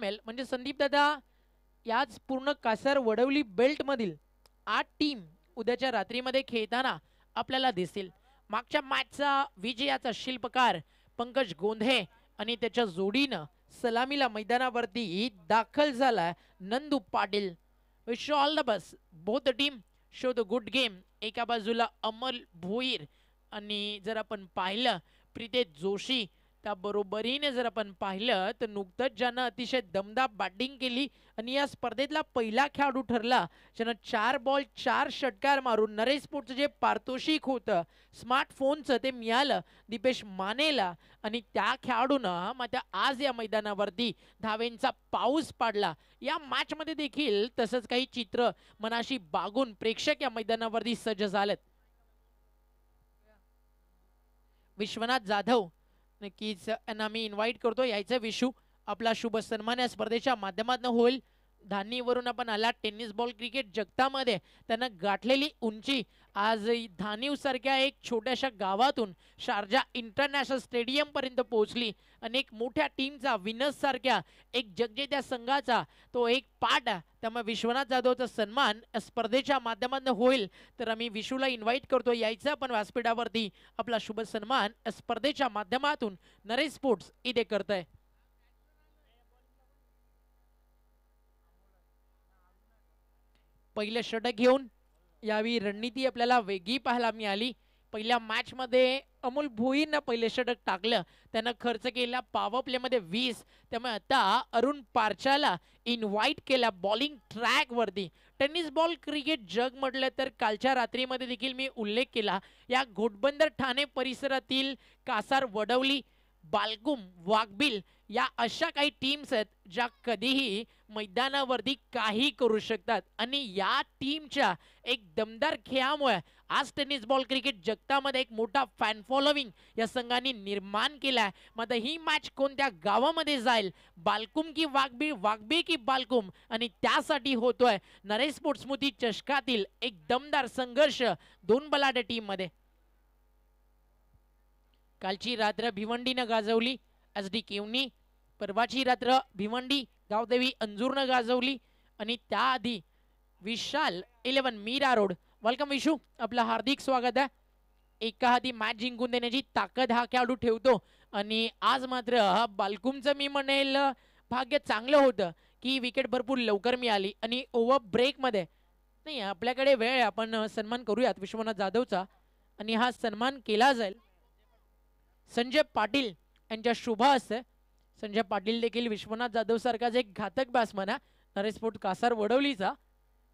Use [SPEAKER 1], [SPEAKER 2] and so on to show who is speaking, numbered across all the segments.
[SPEAKER 1] mail म्हणजे संदीप दादा याच पूर्ण कासार वडवली बेल्टमधील आठ टीम उद्याच्या रात्रीमध्ये खेळताना आपल्याला दिसतील मागच्या मॅचचा विजयाचा शिल्पकार पंकज गोंधे आणि त्याच्या जोडीनं सलामीला मैदानावरती दाखल झाला Nandu Patil wish all the best both team show the good game एका बाजूला अमल भोईर आणि जर आपण पाहिलं प्रितेश जोशी त्या बरोबरीने जर आपण पाहिलं तर नुकतंच ज्यानं अतिशय दमदार बॅटिंग केली आणि या स्पर्धेतला पहिला खेळाडू ठरला ज्यानं चार बॉल चार षटकार मारून नरेश स्पोर्टचं जे पारितोषिक होतं स्मार्टफोनचं ते मिळालं दिपेश मानेला आणि त्या खेळाडूनं मात्र आज या मैदानावरती धावेंचा पाऊस पाडला या मॅचमध्ये देखील तसंच काही चित्र मनाशी बागून प्रेक्षक या मैदानावरती सज्ज झालेत विश्वनाथ जाधव नक्कीच आम्ही इन्व्हाइट करतो यायचं विशू आपला शुभ सन्मान या स्पर्धेच्या माध्यमातून होईल वरून आपण आला टेनिस बॉल क्रिकेट जगतामध्ये त्यांना गाठलेली उंची आज धानीवसारख्या एक छोट्याशा गावातून शारजा इंटरनॅशनल स्टेडियमपर्यंत पोहोचली अनेक मोठ्या टीमचा विनस एक जगजेत्या संघाचा तो एक पाठ त्यामुळे विश्वनाथ जाधवचा सन्मान स्पर्धेच्या माध्यमातून होईल तर आम्ही विशूला इन्व्हाइट करतो यायचा पण व्यासपीठावरती आपला शुभ सन्मान स्पर्धेच्या माध्यमातून नरेश स्पोर्ट्स इथे करत आहे पहिलं षटक घेऊन यावी रणनीती आपल्याला वेगळी पाहायला मिळाली पहिल्या मॅचमध्ये अमोल भोईरनं पहिले षटक टाकलं त्यानं खर्च केला प्ले प्लेमध्ये वीस त्यामुळे आता अरुण पारचाला इन्व्हाइट केला बॉलिंग ट्रॅकवरती टेनिस बॉल क्रिकेट जग म्हटलं तर कालच्या रात्रीमध्ये देखील मी उल्लेख केला या घोटबंदर ठाणे परिसरातील कासार वडवली बालकुम वाघबिल या अशा काही टीम्स आहेत ज्या कधीही मैदानावरती काही करू शकतात आणि या टीमच्या एक दमदार खेळामुळे आज टेनिस बॉल क्रिकेट जगतामध्ये एक मोठा फॅन फॉलोविंग या संघाने निर्माण केला आहे मग ही मॅच कोणत्या गावामध्ये जाईल बालकुम की वाघबी वाघबी की बालकुम आणि त्यासाठी होतोय नरेश स्पोर्ट्समुती चषकातील एक दमदार संघर्ष दोन बलाट्या टीममध्ये कालची रात्र भिवंडीनं गाजवली एस डी केवनी परवाची रात्र भिवंडी गावदेवी अंजूरनं गाजवली आणि त्याआधी Vishal eleven Mira road welcome Vishu आपलं हार्दिक स्वागत आहे एका आधी मॅच जिंकून देण्याची ताकद हा खेळाडू ठेवतो आणि आज मात्र हा बालकुमचं मी म्हणेल भाग्य चांगलं होतं की विकेट भरपूर लवकर मिळाली आणि ओव्हर ब्रेकमध्ये नाही आपल्याकडे वेळ आपण सन्मान करूयात विश्वनाथ जाधवचा आणि हा सन्मान केला जाईल संजय पाटील यांच्या शुभा असते संजय पाटील देखील विश्वनाथ जाधव सारखाच एक घातक बॅट्समन नरेश फोट कासार वडवलीचा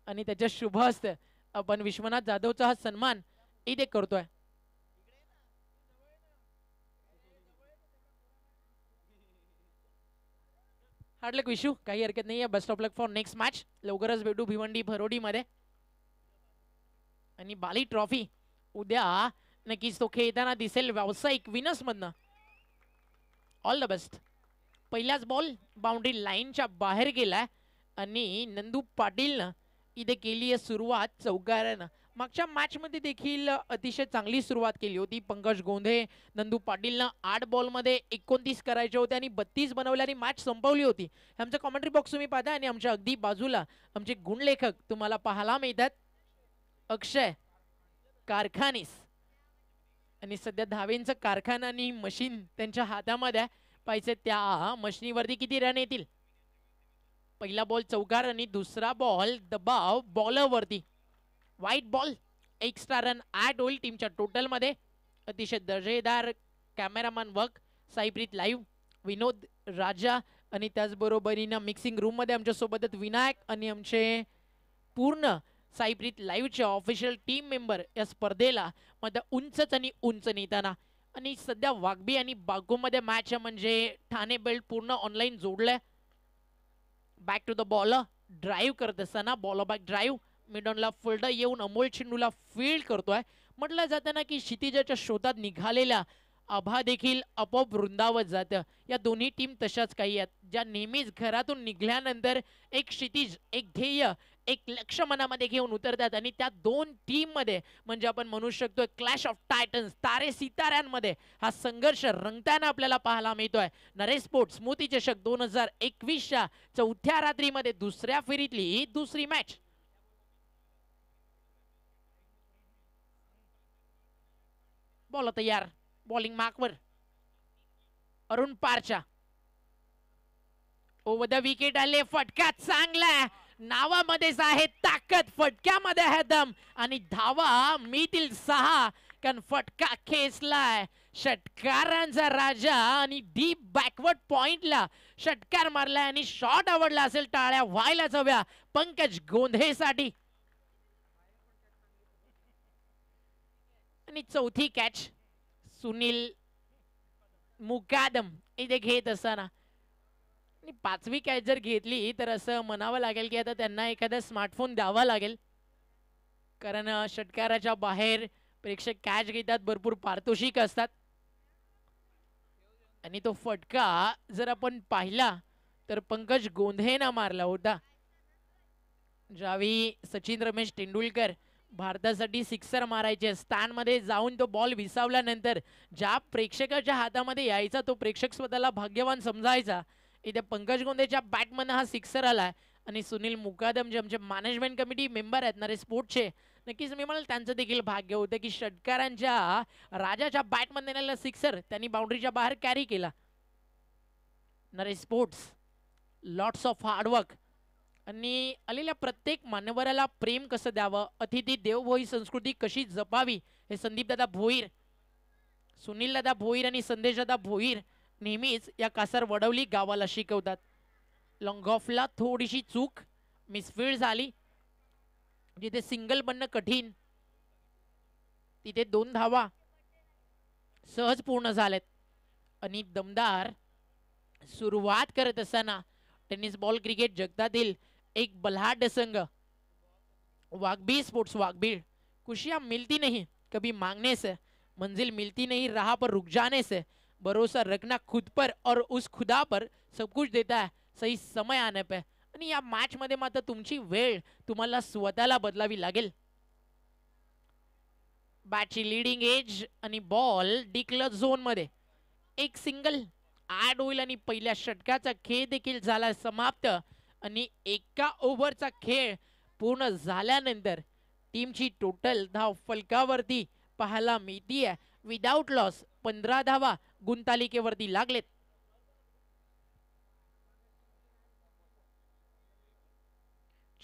[SPEAKER 1] आणि त्याच्या शुभ असते आपण विश्वनाथ जाधवचा हा सन्मान इथे करतोय लक विशू काही हरकत नाही आहे best of luck for next match लवकरच भेटू भिवंडी मध्ये आणि बाली ट्रॉफी उद्या नक्कीच तो खेळताना दिसेल व्यावसायिक विनसमधनं ऑल द बेस्ट पहिलाच बॉल बाउंड्री लाईनच्या बाहेर गेलाय आणि नंदू पाटीलनं इथे केली आहे सुरुवात चौकाऱ्यानं मागच्या मॅचमध्ये देखील अतिशय चांगली सुरुवात केली होती पंकज गोंधे नंदू पाटीलनं आठ बॉलमध्ये एकोणतीस करायचे होते आणि बत्तीस बनवले आणि मॅच संपवली होती आमचं कॉमेंट्री बॉक्स तुम्ही पाहता आणि आमच्या अगदी बाजूला आमचे गुणलेखक तुम्हाला पाहायला मिळतात अक्षय कारखानीस आणि सध्या धावेंचं कारखाना आणि मशीन त्यांच्या हातामध्ये पाहिजे त्या मशीनीवरती किती रन येतील पहिला बॉल चौकार आणि दुसरा बॉल दबाव बॉलरवरती वाईट बॉल एक्स्ट्रा रन ॲड होईल टीमच्या टोटलमध्ये अतिशय दर्जेदार cameraman work Saipreet live Vinod Raja आणि त्याचबरोबरीनं मिक्सिंग रूममध्ये सोबतच विनायक आणि आमचे पूर्ण साईप्रीत लाईव्हच्या ऑफिशियल टीम मेंबर या स्पर्धेला मध्ये उंचच आणि उंच नेताना आणि सध्या वाघबी आणि बागोमध्ये मॅच म्हणजे ठाणे बेल्ट पूर्ण ऑनलाईन जोडलंय back to the ball drive करत असताना बॉल बॅक ड्राईव्ह मिडॉनला फुलडा येऊन अमोल चिंडूला फील्ड करतोय म्हटलं जाताना की क्षितिजाच्या शोधात निघालेल्या आभा देखील आपोआप वृंदावत जातं या दोन्ही टीम तशाच काही आहेत ज्या नेहमीच घरातून निघाल्यानंतर एक क्षितिज एक ध्येय एक लक्ष मनामध्ये घेऊन उतरतात आणि त्या दोन टीम मध्ये म्हणजे आपण म्हणू शकतो क्लॅश ऑफ टायटन्स तारे सितार्यांमध्ये हा संघर्ष रंगताना आपल्याला पाहायला मिळतोय नरेश स्पोर्ट्स मोती चषक दोन हजार एकवीसच्या चौथ्या रात्रीमध्ये दुसऱ्या फेरीतली ही दुसरी मॅच बॉल तयार बॉलिंग मार्कवर Arun Parcha over the wicket आले फटका चांगला नावामध्येच आहे ताकद फटक्यामध्ये आहे दम आणि धावा मिळतील सहा कारण फटका खेचलाय षटकारांचा राजा आणि डीप बॅकवर्ड पॉइंटला षटकार मारलाय आणि शॉट आवडला असेल टाळ्या व्हायला जाऊया पंकज गोंधेसाठी आणि चौथी कॅच सुनील मुकादम इथे घेत असताना आणि पाचवी कॅच जर घेतली तर असं म्हणावं लागेल की आता त्यांना एखादा स्मार्टफोन द्यावा लागेल कारण षटकाराच्या बाहेर प्रेक्षक कॅच घेतात भरपूर पारितोषिक असतात आणि तो फटका जर आपण पाहिला तर पंकज गोंधेना मारला होता ज्यावेळी सचिन रमेश तेंडुलकर भारतासाठी सिक्सर मारायचे स्थान मध्ये जाऊन तो बॉल विसावल्यानंतर ज्या प्रेक्षकाच्या हातामध्ये यायचा तो प्रेक्षक स्वतःला भाग्यवान समजायचा इथे पंकज गोंदेच्या बॅटमधनं हा सिक्सर आला आणि सुनील मुकादम जे आमचे मॅनेजमेंट कमिटी मेंबर आहेत ना रे स्पोर्टचे नक्कीच मी म्हणाल त्यांचं देखील भाग्य होतं की षटकारांच्या राजाच्या बॅटमन देण्याला सिक्सर त्यांनी बाउंड्रीच्या बाहेर कॅरी केला नरे स्पोर्ट्स लॉट्स ऑफ हार्डवर्क आणि आलेल्या प्रत्येक मान्यवराला प्रेम कसं द्यावं अतिथी देवभोई संस्कृती कशी जपावी हे संदीपदादा भोईर सुनील दादा भोईर आणि संदेश दादा भोईर नेहमीच या वडवली गावाला शिकवतात लॉंगॉफला थोडीशी चूक मिसफील्ड झाली जिथे सिंगल बनणं कठीण तिथे दोन धावा सहज पूर्ण झाल्यात आणि दमदार सुरुवात करत असताना टेनिस बॉल क्रिकेट जगतातील एक बलाढ्य संघ वाघबी स्पोर्ट्स वाघबीळ खुशिया मिलती नाही कभी मागणेस मंजिल मिलती नाही रहा पर रुक जाणेस भरोसा रखना खुद पर और उस खुदा पर सब कुछ देता है सही समय आने पे आणि या मॅच मध्ये मात्र तुमची वेळ तुम्हाला स्वतःला बदलावी लागेल बॅटची लिडिंग एज आणि बॉल झोन मध्ये एक सिंगल आड होईल आणि पहिल्या षटकाचा खेळ देखील झाला समाप्त आणि एका ओव्हरचा खेळ पूर्ण झाल्यानंतर टीमची टोटल धाव फलकावरती पाहायला मिळतीय विदाऊट लॉस पंधरा धावा गुणतालिकेवरती लागलेत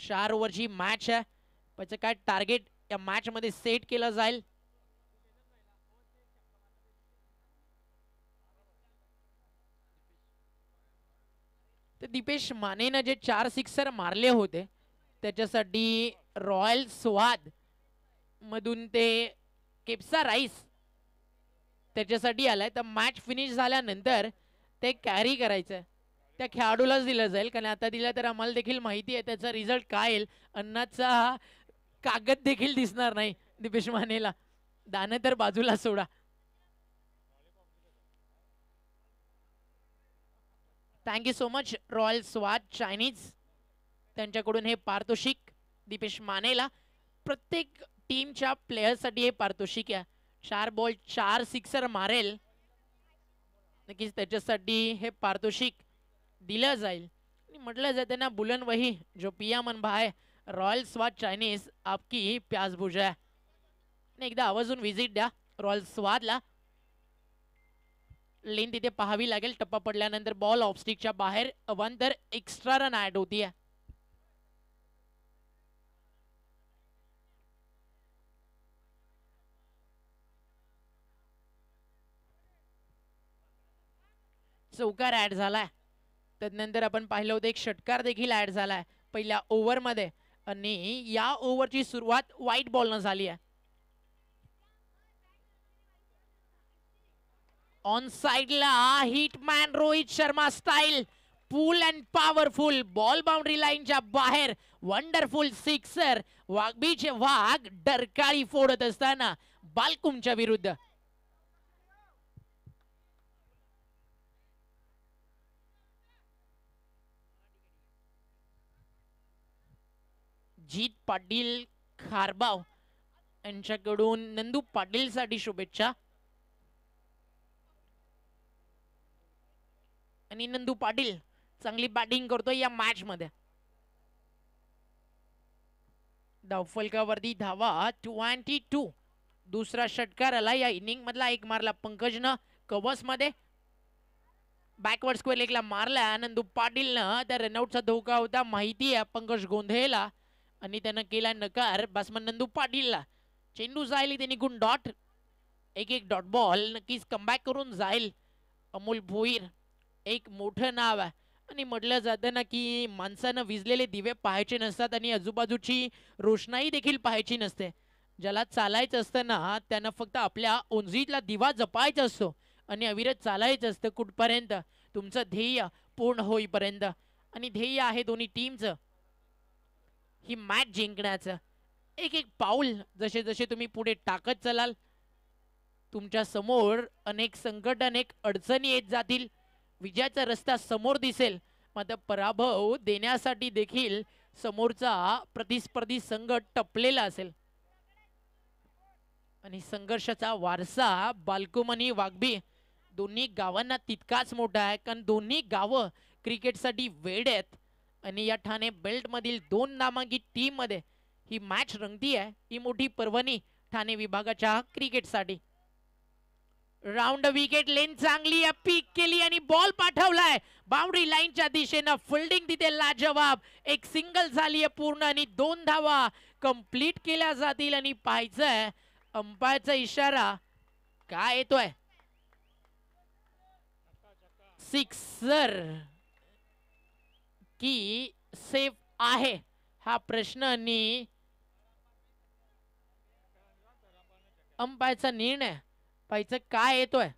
[SPEAKER 1] चार ओव्हरची मॅच आहे त्याचं काय टार्गेट या मॅच मध्ये सेट केलं जाईल तर दीपेश मानेनं जे चार सिक्सर मारले होते त्याच्यासाठी रॉयल स्वाद मधून ते केप्सा राईस त्याच्यासाठी आलाय तर मॅच फिनिश झाल्यानंतर ते कॅरी करायचं त्या खेळाडूलाच दिलं जाईल कारण आता दिलं तर आम्हाला देखील माहिती आहे त्याचा रिझल्ट काय येईल अन्नाचा हा कागद देखील दिसणार नाही दिपेश मानेला दानं तर बाजूला सोडा thank you so much royal Swad Chinese त्यांच्याकडून हे पारितोषिक दिपेश मानेला प्रत्येक टीमच्या साठी हे पारितोषिक आहे चार बॉल चार सिक्सर मारेल नक्कीच त्याच्यासाठी हे पारितोषिक दिलं जाईल आणि म्हटलं जाते ना बुलन वही जो पिया मन भाय रॉयल स्वाद चायनीज आपकी प्याज एकदा आवाजून व्हिजिट द्या रॉयल स्वादला लेन तिथे पहावी लागेल टप्पा पडल्यानंतर बॉल ऑफस्टिकच्या बाहेर वन तर एक्स्ट्रा रन ॲड होती आहे चौकार ॲड झाला आहे त्यानंतर आपण पाहिलं होतं एक षटकार देखील ॲड झाला आहे पहिल्या ओव्हरमध्ये आणि या ओव्हरची सुरुवात वाईट बॉलनं झाली आहे ऑन साइडला hitman Rohit Sharma style pull and powerful ball boundary लाईनच्या बाहेर वंडरफुल सिक्सर वाघबीचे वाघ डरकाळी फोडत असताना बालकुमच्या विरुद्ध जीत पाटील खारबाव यांच्याकडून नंदू पाटील साठी शुभेच्छा आणि नंदू पाटील चांगली बॅटिंग करतो या मॅच मध्ये धावफलकावरती धावा ट्वेंटी टू दुसरा षटकार आला या इनिंग मधला एक मारला पंकजनं कवस मध्ये बॅकवर्ड स्क्वेअर लेगला मारला नंदू न त्या रनआउटचा धोका होता माहिती आहे पंकज गोंधळेला आणि त्यानं केला नकार बासमन नंदू पाटीलला चेंडू जाईल त्यांनी निघून डॉट एक एक डॉट बॉल नक्कीच कमबॅक करून जाईल अमोल भोईर एक मोठं नाव आहे आणि म्हटलं जातं ना की माणसानं विजलेले दिवे पाहायचे नसतात आणि आजूबाजूची रोषणाई देखील पाहायची नसते ज्याला चालायचं असतं ना त्यानं फक्त आपल्या ओंजीतला दिवा जपायचा असतो आणि अविरत चालायचं असतं कुठपर्यंत तुमचं ध्येय पूर्ण होईपर्यंत आणि ध्येय आहे दोन्ही टीमचं की मॅच जिंकण्याचं एक एक पाऊल जसे जसे तुम्ही पुढे टाकत चलाल तुमच्या समोर अनेक संकट अनेक अडचणी येत जातील विजयाचा रस्ता समोर दिसेल मात्र पराभव देण्यासाठी देखील समोरचा प्रतिस्पर्धी संघ टपलेला असेल आणि संघर्षाचा वारसा बालकुम आणि वाघबी दोन्ही गावांना तितकाच मोठा आहे कारण दोन्ही गावं क्रिकेटसाठी वेड आहेत आणि या ठाणे मधील दोन नामांकित मध्ये ही मॅच रंगती आहे ही मोठी पर्वणी ठाणे विभागाच्या क्रिकेटसाठी राऊंड विकेट लेन चांगली पीक केली आणि बॉल पाठवलाय बाउंड्री लाईनच्या दिशेनं फिल्डिंग तिथे लाजवाब एक सिंगल झाली आहे पूर्ण आणि दोन धावा कंप्लीट केल्या जातील आणि पाहायचंय अंपायरचा इशारा काय येतोय सिक्सर की सेफ आहे हा प्रश्न आणि अंपायचा निर्णय पाहिजे काय येतोय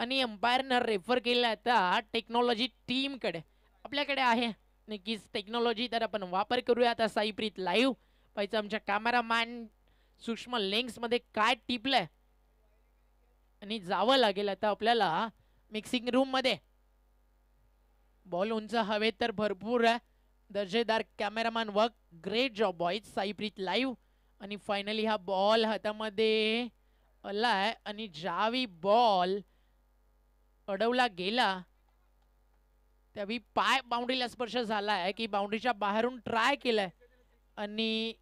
[SPEAKER 1] आणि अंपायरनं रेफर केला आता टेक्नॉलॉजी टीमकडे आपल्याकडे आहे नक्कीच टेक्नॉलॉजी तर आपण वापर करूया आता साईप्रीत लाईव्ह पाहिजे आमच्या कॅमेरामॅन सूक्ष्म लेन्समध्ये काय टिपलंय आणि जावं लागेल आता आपल्याला मिक्सिंग रूममध्ये बॉल उंच हवे तर भरपूर आहे दर्जेदार cameraman work great job boys Saipreet live आणि फायनली हा बॉल हातामध्ये आलाय आणि जावी बॉल अडवला गेला त्यावेळी पाय बाउंड्रीला स्पर्श झाला आहे की बाउंड्रीच्या बाहेरून ट्राय केलाय आणि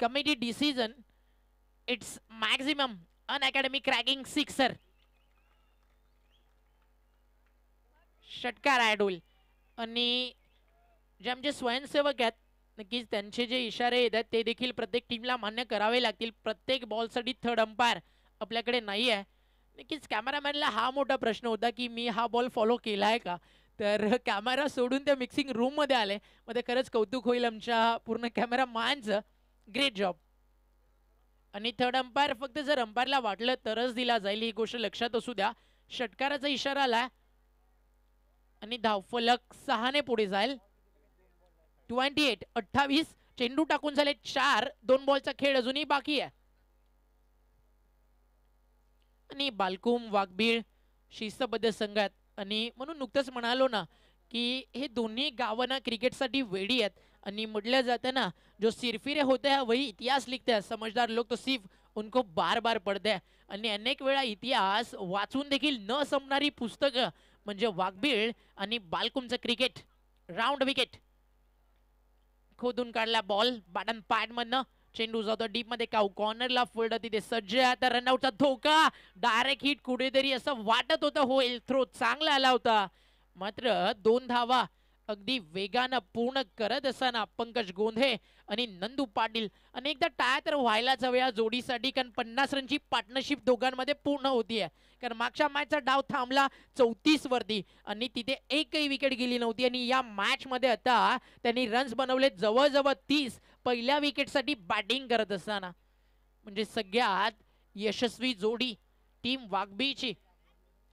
[SPEAKER 1] कमिटी डिसिजन इट्स मॅक्झिमम अन अकॅडमी क्रॅकिंग सिक्सर षटकार ॲड होईल आणि जे आमचे स्वयंसेवक आहेत नक्कीच त्यांचे जे इशारे येत आहेत ते देखील प्रत्येक टीमला मान्य करावे लागतील प्रत्येक बॉलसाठी थर्ड अंपायर आपल्याकडे नाही आहे नक्कीच कॅमेरामॅनला हा मोठा प्रश्न होता की मी हा बॉल फॉलो केला आहे का तर कॅमेरा सोडून त्या मिक्सिंग रूम मध्ये आले मध्ये खरंच कौतुक होईल आमच्या पूर्ण कॅमेरा मॅनचं ग्रेट जॉब आणि थर्ड अंपायर फक्त जर अंपायरला वाटलं तरच दिला जाईल ही गोष्ट लक्षात असू द्या षटकाराचा इशारा आला आणि धावफलक सहाने पुढे जाईल ट्वेंटी एट अठ्ठावीस चेंडू टाकून झाले चार दोन बॉलचा खेळ अजूनही बाकी आहे आणि बालकुम वाघबीळ शिस्तबद्ध संघात आणि म्हणून नुकतंच म्हणालो ना की हे दोन्ही ना क्रिकेटसाठी वेडी आहेत आणि मुडल्या जाताना जो सिरफिरे होते वही इतिहास आहे समजदार लोक तो सिफ उनको बार बार पडते आणि अनेक वेळा इतिहास वाचून देखील न संपणारी पुस्तक म्हणजे वाघबीळ आणि बालकुमचं क्रिकेट राऊंड विकेट खोदून काढला बॉल बाटन मधनं चेंडू जातो डीप मध्ये काऊ कॉर्नरला फोल्ड तिथे सज्ज आहे तर रनआउटचा धोका डायरेक्ट हिट कुठेतरी असं वाटत होतं होईल थ्रो चांगला आला होता मात्र दोन धावा अगदी वेगानं पूर्ण करत असताना पंकज गोंधे आणि नंदू पाटील आणि एकदा टाय तर व्हायलाच हव्या जोडीसाठी कारण पन्नास रनची पार्टनरशिप दोघांमध्ये पूर्ण होतीये कारण मागच्या मॅचचा डाव थांबला चौतीस वरती आणि तिथे एकही विकेट गेली नव्हती आणि या मॅचमध्ये आता त्यांनी रन्स बनवले जवळजवळ तीस पहिल्या विकेटसाठी बॅटिंग करत असताना म्हणजे सगळ्यात यशस्वी जोडी टीम वाघबीची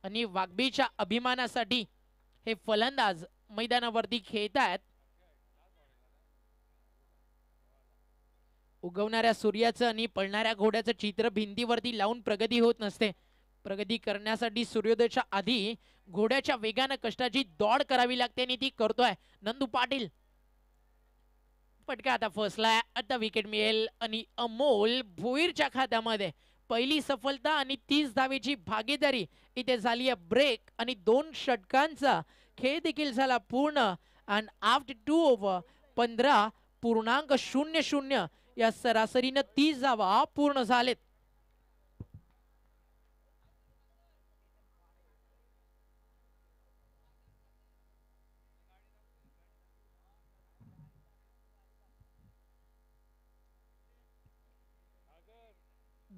[SPEAKER 1] आणि वाघबीच्या अभिमानासाठी हे फलंदाज मैदानावरती खेळत आहेत उगवणाऱ्या सूर्याचं आणि पळणाऱ्या घोड्याचं चित्र भिंतीवरती लावून प्रगती होत नसते प्रगती करण्यासाठी सूर्योदयाच्या आधी घोड्याच्या वेगानं कष्टाची दौड करावी लागते आणि ती करतोय नंदू पाटील फटका आता फसला आता विकेट मिळेल आणि अमोल भुईरच्या खात्यामध्ये पहिली सफलता आणि तीस धावेची भागीदारी इथे झाली आहे ब्रेक आणि दोन षटकांचा खेळ देखील झाला पूर्ण अँड आफ्टर टू ओव्हर पंधरा पूर्णांक शून्य शून्य या सरासरीनं तीस धावा पूर्ण झालेत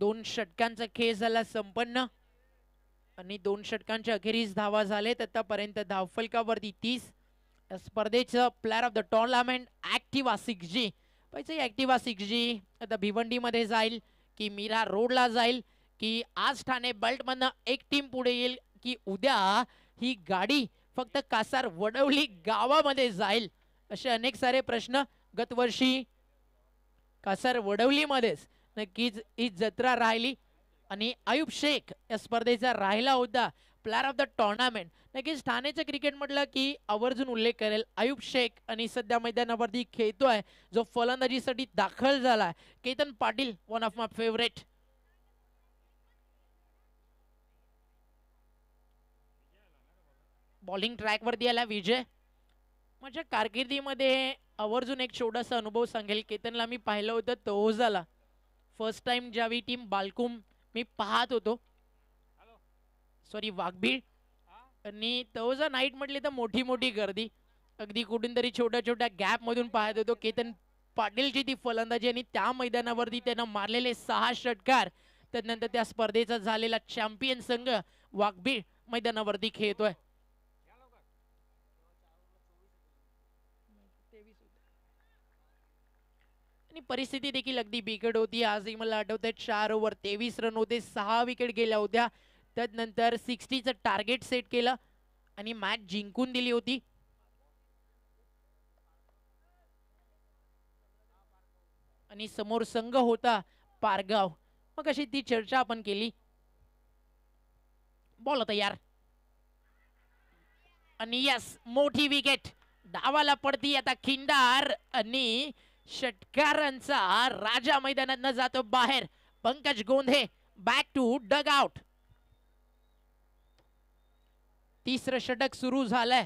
[SPEAKER 1] दोन षटकांचा खेळ झाला संपन्न आणि दोन षटकांच्या अखेरीस धावा झालेत आतापर्यंत धावफलकावरती तीस स्पर्धेचं player of the tournament Activa six G पैसे ॲक्टिवा सिक्स जी आता जाईल की मीरा रोडला जाईल की आज ठाणे बेल्टमधनं एक टीम पुढे येईल की उद्या ही गाडी फक्त कासार वडवली गावामध्ये जाईल असे अनेक सारे प्रश्न गतवर्षी कासार मध्येच नक्कीच ही जत्रा राहिली आणि आयुब शेख या स्पर्धेचा राहिला होता प्लेअर ऑफ द टोर्नामेंट नक्कीच ठाण्याचं क्रिकेट म्हटलं की आवर्जून उल्लेख करेल आयुब शेख आणि सध्या मैदानावरती खेळतो आहे जो फलंदाजीसाठी दाखल झाला आहे Ketan Patil one of my favourite bowling ट्रॅकवरती आला विजय माझ्या कारकिर्दीमध्ये आवर्जून एक छोटासा अनुभव सांगेल केतनला मी पाहिलं होतं तो झाला फर्स्ट टाइम ज्यावी टीम बालकुम मी पाहत होतो सॉरी वाघबीळ आणि तवजा नाईट म्हटले तर मोठी मोठी गर्दी अगदी कुठून तरी छोट्या छोट्या मधून पाहत होतो केतन पाटीलची ती फलंदाजी आणि त्या मैदानावरती त्यानं मारलेले सहा षटकार त्यानंतर त्या स्पर्धेचा झालेला चॅम्पियन संघ वाघबीळ मैदानावरती खेळतोय आणि परिस्थिती देखील अगदी बिघड होती आजही मला आठवतं चार ओव्हर तेवीस रन होते सहा विकेट गेल्या होत्या त्यानंतर सिक्स्टीचं टार्गेट सेट केलं आणि मॅच जिंकून दिली होती आणि समोर संघ होता पारगाव मग अशी ती चर्चा आपण केली बोल होता यार आणि यस मोठी विकेट डावाला पडती आता खिंडार आणि षटकारांचा राजा मैदानात जातो बाहेर Pankaj Gondhe back to dugout तिसरं षटक सुरू झालंय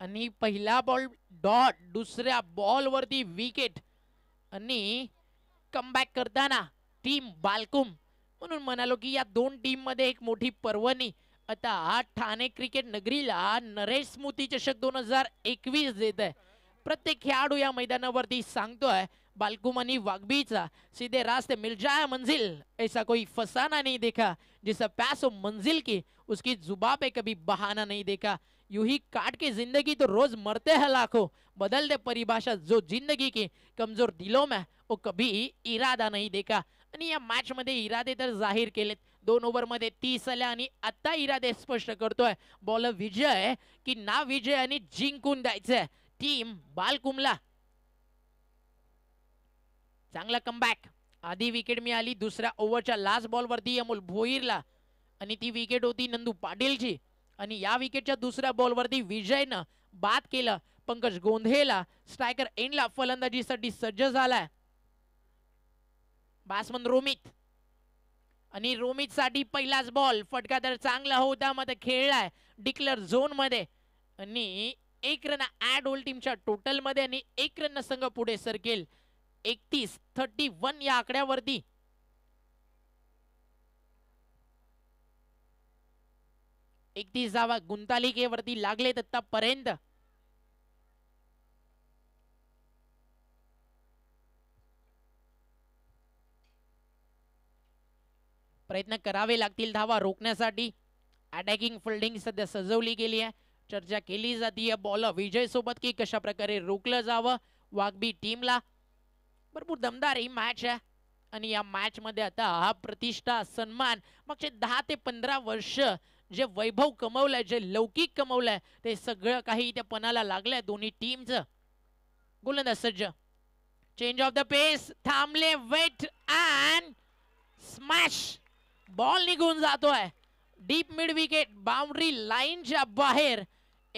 [SPEAKER 1] आणि पहिला बॉल डॉट दुसऱ्या बॉलवरती विकेट आणि कमबॅक करताना टीम बालकुम म्हणून म्हणालो की या दोन टीम मध्ये एक मोठी पर्वणी आता ठाणे क्रिकेट नगरीला नरेश स्मृती चषक दोन हजार एकवीस देत आहे प्रत्येक खेळाडू या मैदानावरती सांगतोय बालकुमानी वाघबीचा सीधे रास्ते मिल जाए मंजिल ऐसा कोई फसाना नहीं देखा जिसा पैसो मंजिल की उसकी जुबा पे कभी बहाना नहीं देखा यूं ही काट के जिंदगी तो रोज मरते हैं लाखों बदल दे परिभाषा जो जिंदगी की कमजोर दिलों में वो कभी इरादा नहीं देखा आणि या मॅच मध्ये इरादे तर जाहीर केलेत दोन मध्ये तीस आल्या आणि आता इरादे स्पष्ट करतोय बॉलर विजय की ना विजय आणि जिंकून द्यायचंय टीम बालकुमला चांगला कमबॅक आधी विकेट मिळाली दुसऱ्या ओव्हरच्या लास्ट बॉल वरती अमोल भोईरला आणि ती विकेट होती नंदू पाटीलची आणि या विकेटच्या दुसऱ्या बॉलवरती विजयनं बाद केलं पंकज गोंधेला स्ट्रायकर एंडला फलंदाजीसाठी सज्ज झालाय बासमन रोमित आणि रोमित साठी पहिलाच बॉल फटका तर चांगला होता मध्ये खेळलाय डिक्लेअर झोन मध्ये आणि एक रन ऍड ओल टोटल मध्ये आणि एक रन संघ पुढे सरकेल एकतीस थर्टी वन या आकड्यावरती एकतीस धावा गुंतालिकेवरती लागले आतापर्यंत प्रयत्न करावे लागतील धावा रोखण्यासाठी अटॅकिंग फिल्डिंग सध्या सजवली गेली आहे चर्चा केली जाते बॉलर विजय सोबत की कशा प्रकारे रोखलं जावं वाघबी टीमला भरपूर दमदार ही मॅच आहे आणि या मॅच मध्ये आता हा प्रतिष्ठा सन्मान मागचे दहा ते पंधरा वर्ष जे वैभव कमवलंय जे लौकिक कमवलंय ते सगळं काही त्या पणाला लागलंय दोन्ही टीमचं गोलंदाज सज्ज चेंज ऑफ द पेस थांबले वेट अँड स्मॅश बॉल निघून जातोय डीप मिड विकेट बाउंड्री लाईनच्या बाहेर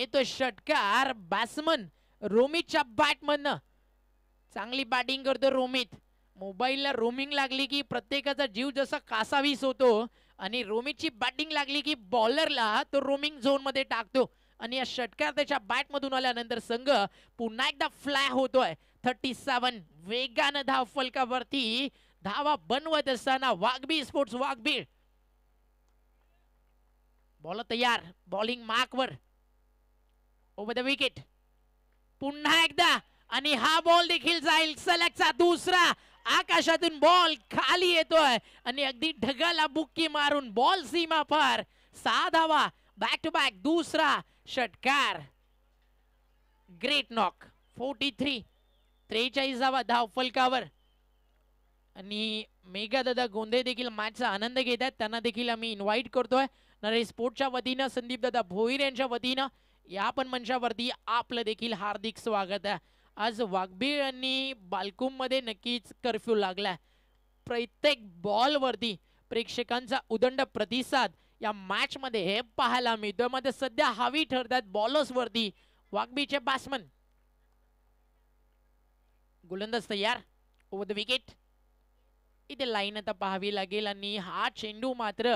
[SPEAKER 1] येतो षटकार बॅट्समन रोमितच्या मधन चांगली बॅटिंग करतो रोमित मोबाईलला रोमिंग लागली की प्रत्येकाचा जीव जसा कासावीस होतो आणि रोमितची बॅटिंग लागली की बॉलरला तो रोमिंग झोन मध्ये टाकतो आणि या षटकार त्याच्या बॅटमधून आल्यानंतर संघ पुन्हा एकदा फ्लॅ होतोय थर्टी सेवन वेगानं धाव फलकावरती धावा बनवत असताना वाघबी स्पोर्ट्स वाघबीळ बॉल तयार बॉलिंग मार्कवर ओवर द विकेट पुन्हा एकदा आणि हा बॉल देखील जाईल सलगचा दुसरा आकाशातून बॉल खाली येतोय आणि अगदी ढगाला बुक्की मारून बॉल सीमा पार सहा धावा बॅक टू बॅक दुसरा षटकार ग्रेट नॉक फोर्टी थ्री त्रेचाळीस धावा धाव फलकावर आणि मेघा दादा गोंधे देखील मॅचचा आनंद घेत आहेत त्यांना देखील आम्ही इन्व्हाइट करतोय नरेश स्पोर्टच्या वतीनं संदीप दादा भोईर यांच्या वतीनं या पण मंचावरती आपलं देखील हार्दिक स्वागत आहे आज वाघबी यांनी मध्ये नक्कीच कर्फ्यू लागला प्रत्येक बॉलवरती प्रेक्षकांचा उदंड प्रतिसाद या मॅचमध्ये हे पाहायला मिळतोय मध्ये सध्या हवी ठरतात वरती वाघबीचे बॅट्समन गोलंदाज तयार ओव्हर द विकेट इथे लाईन आता पाहावी लागेल आणि हा चेंडू मात्र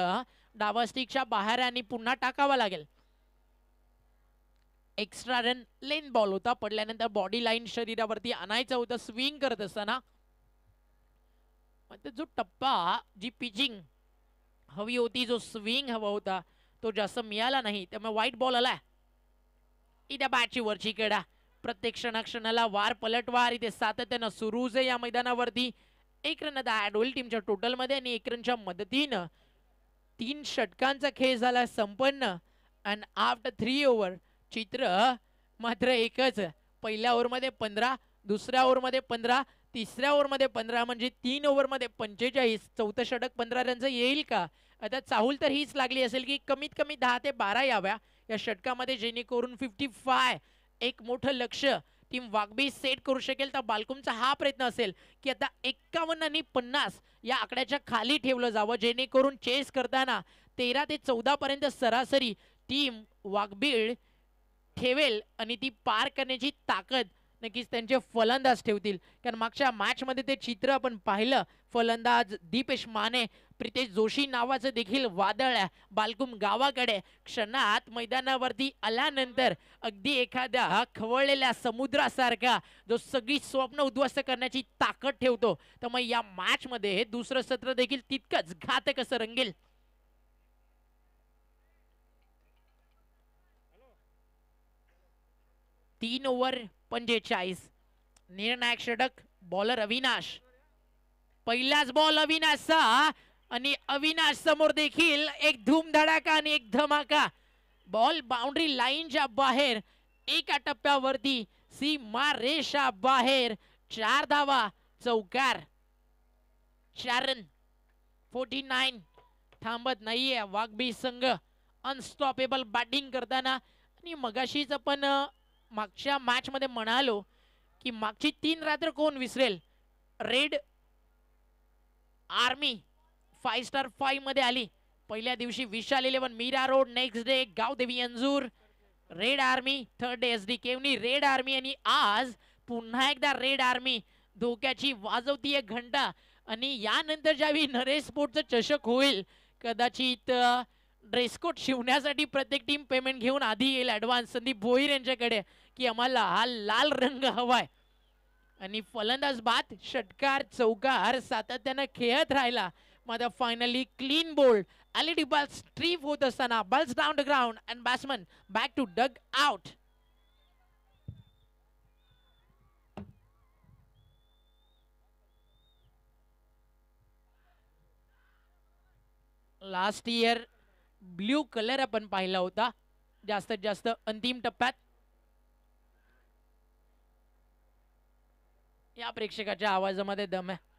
[SPEAKER 1] डावा बाहेर आणि पुन्हा टाकावा लागेल एक्स्ट्रा रन लेन बॉल होता पडल्यानंतर बॉडी लाईन शरीरावरती आणायचं होतं स्विंग करत असताना जो टप्पा जी पिचिंग हवी होती जो स्विंग हवा होता तो जास्त मिळाला नाही त्यामुळे वाईट बॉल आला इथे बॅटची वरची केडा प्रत्येक क्षणाक्षणाला वार पलटवार इथे सातत्यानं सुरूच आहे या मैदानावरती एक रन आता ॲड होईल टीमच्या टोटलमध्ये आणि एक रनच्या मदतीनं तीन षटकांचा खेळ झाला संपन्न अँड आफ्टर थ्री ओव्हर चित्र मात्र एकच पहिल्या ओव्हरमध्ये पंधरा दुसऱ्या ओव्हरमध्ये पंधरा तिसऱ्या ओव्हरमध्ये पंधरा म्हणजे तीन ओव्हरमध्ये पंचेचाळीस चौथं षटक पंधरा रनचं येईल का आता चाहूल तर हीच लागली असेल की कमीत कमी दहा ते बारा याव्या या षटकामध्ये जेणेकरून फिफ्टी फाय एक मोठं लक्ष टीम वाघबी सेट करू शकेल तर बालकुमचा हा प्रयत्न असेल की आता एक्कावन्न आणि पन्नास या आकड्याच्या खाली ठेवलं जावं जेणेकरून चेस करताना तेरा ते पर्यंत सरासरी टीम वाघबीळ ठेवेल आणि ती पार करण्याची ताकद नक्कीच त्यांचे फलंदाज ठेवतील कारण मागच्या मॅचमध्ये ते चित्र आपण पाहिलं फलंदाज दीपेश माने प्रितेश जोशी नावाचं देखील वादळ बालकुम गावाकडे क्षणात मैदानावरती आल्यानंतर अगदी एखाद्या खवळलेल्या समुद्रासारखा जो सगळी स्वप्न उद्ध्वस्त करण्याची ताकद ठेवतो तर मग या मॅचमध्ये हे दुसरं सत्र देखील तितकंच घातक असं रंगेल तीन ओव्हर पंचेचाळीस निर्णायक षटक बॉलर अविनाश पहिलाच बॉल अविनाशचा आणि अविनाश समोर देखील एक धूमधडाका आणि एक धमाका बॉल बाउंड्री लाईनच्या बाहेर एका टप्प्यावरती सी रेषा बाहेर चार धावा चौकार चार रन फोर्टी नाईन थांबत नाहीये वाघबी संघ अनस्टॉपेबल बॅटिंग करताना आणि मगाशीच पण मागच्या मॅच मध्ये म्हणालो की मागची तीन रात्र कोण विसरेल रेड आर्मी फाय स्टार मध्ये आली पहिल्या दिवशी Vishal eleven Mira road next day Gavdevi Anjur red army third day S D Kevni red army आणि आज पुन्हा एकदा रेड आर्मी धोक्याची वाजवतीय घंटा आणि यानंतर ज्यावेळी नरेश स्पोर्टचं चषक होईल कदाचित ड्रेसकोट शिवण्यासाठी प्रत्येक टीम पेमेंट घेऊन आधी येईल ॲडव्हान्स संदीप भोईर यांच्याकडे की आम्हाला हा लाल रंग हवाय आणि फलंदाज बाद षटकार चौकार सातत्यानं खेळत राहिला मग finally clean bowled LED ball strip होत असताना balls down ground and batsman back to dugout last year blue colour आपण पाहिला होता जास्तीत जास्त अंतिम टप्प्यात या प्रेक्षकाच्या आवाजामध्ये दम आहे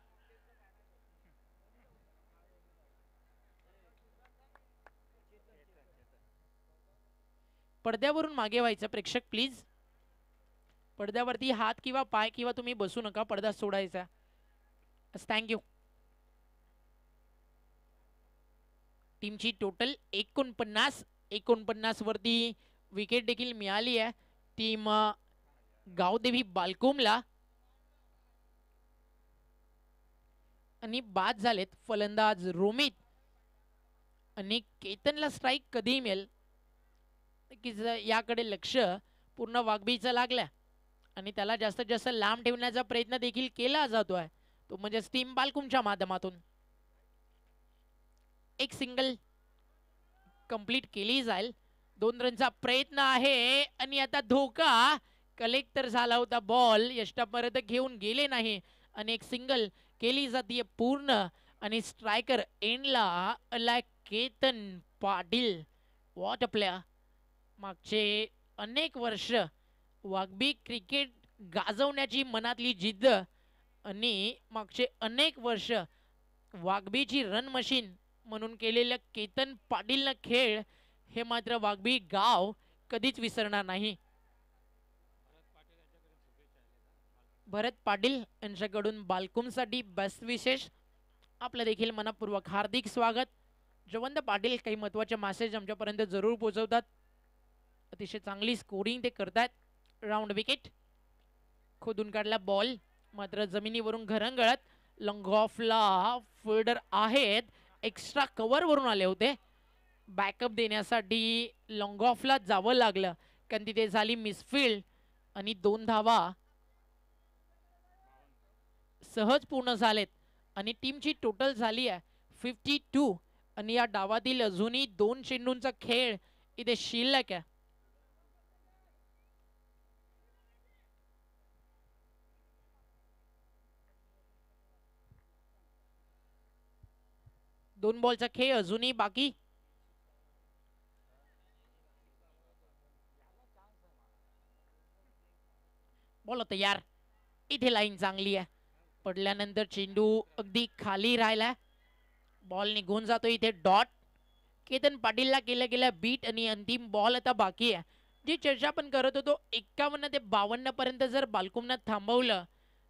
[SPEAKER 1] पडद्यावरून मागे व्हायचं प्रेक्षक प्लीज पडद्यावरती हात किंवा पाय किंवा तुम्ही बसू नका पडदा सोडायचा थँक्यू टीमची टोटल एकोणपन्नास वरती विकेट देखील मिळाली आहे टीम गावदेवी बालकुमला आणि बाद झालेत फलंदाज रोमित आणि केतनला स्ट्राईक कधी मिळेल याकडे लक्ष पूर्ण वागबीचं लागलं आणि त्याला जास्त जास्त लांब ठेवण्याचा प्रयत्न देखील केला जातोय तो म्हणजे टीम बालकुमच्या माध्यमातून एक सिंगल कंप्लीट केली जाईल दोन रनचा प्रयत्न आहे आणि आता धोका कलेक्टर झाला होता बॉल यष्टापर्यंत घेऊन गेले नाही आणि एक सिंगल केली जाते पूर्ण आणि स्ट्रायकर एंडला अला केतन पाटील वॉट आपल्या मागचे अनेक वर्ष वागबी क्रिकेट गाजवण्याची मनातली जिद्द आणि मागचे अनेक वर्ष वागबीची रन मशीन म्हणून केलेल्या केतन पाटील ना खेळ हे मात्र वाघबी गाव कधीच विसरणार नाही भरत पाटील यांच्याकडून बालकुमसाठी बस विशेष आपलं देखील मनपूर्वक हार्दिक स्वागत जवंत पाटील काही महत्वाचे मॅसेज आमच्यापर्यंत जरूर पोहोचवतात अतिशय चांगली स्कोरिंग ते करतात राऊंड विकेट खोदून काढला बॉल मात्र जमिनीवरून घरंगळत लंग ऑफला फिल्डर आहेत एक्स्ट्रा वरून आले होते बॅकअप देण्यासाठी लॉंग ऑफला जावं लागलं कारण तिथे झाली मिसफिल्ड आणि दोन धावा सहज पूर्ण झालेत आणि टीमची टोटल झाली आहे फिफ्टी टू आणि या डावातील अजूनही दोन चेंडूंचा खेळ इथे शिल्लक आहे दोन बॉलचा खेळ अजूनही बाकी बॉल यार इथे लाईन चांगली आहे पडल्यानंतर चेंडू अगदी खाली राहिला बॉल निघून जातो इथे डॉट केतन पाटीलला केल्या गेल्या बीट आणि अंतिम बॉल आता बाकी आहे जी चर्चा आपण करत होतो एक्कावन्न ते बावन्न पर्यंत जर बालकुमनात थांबवलं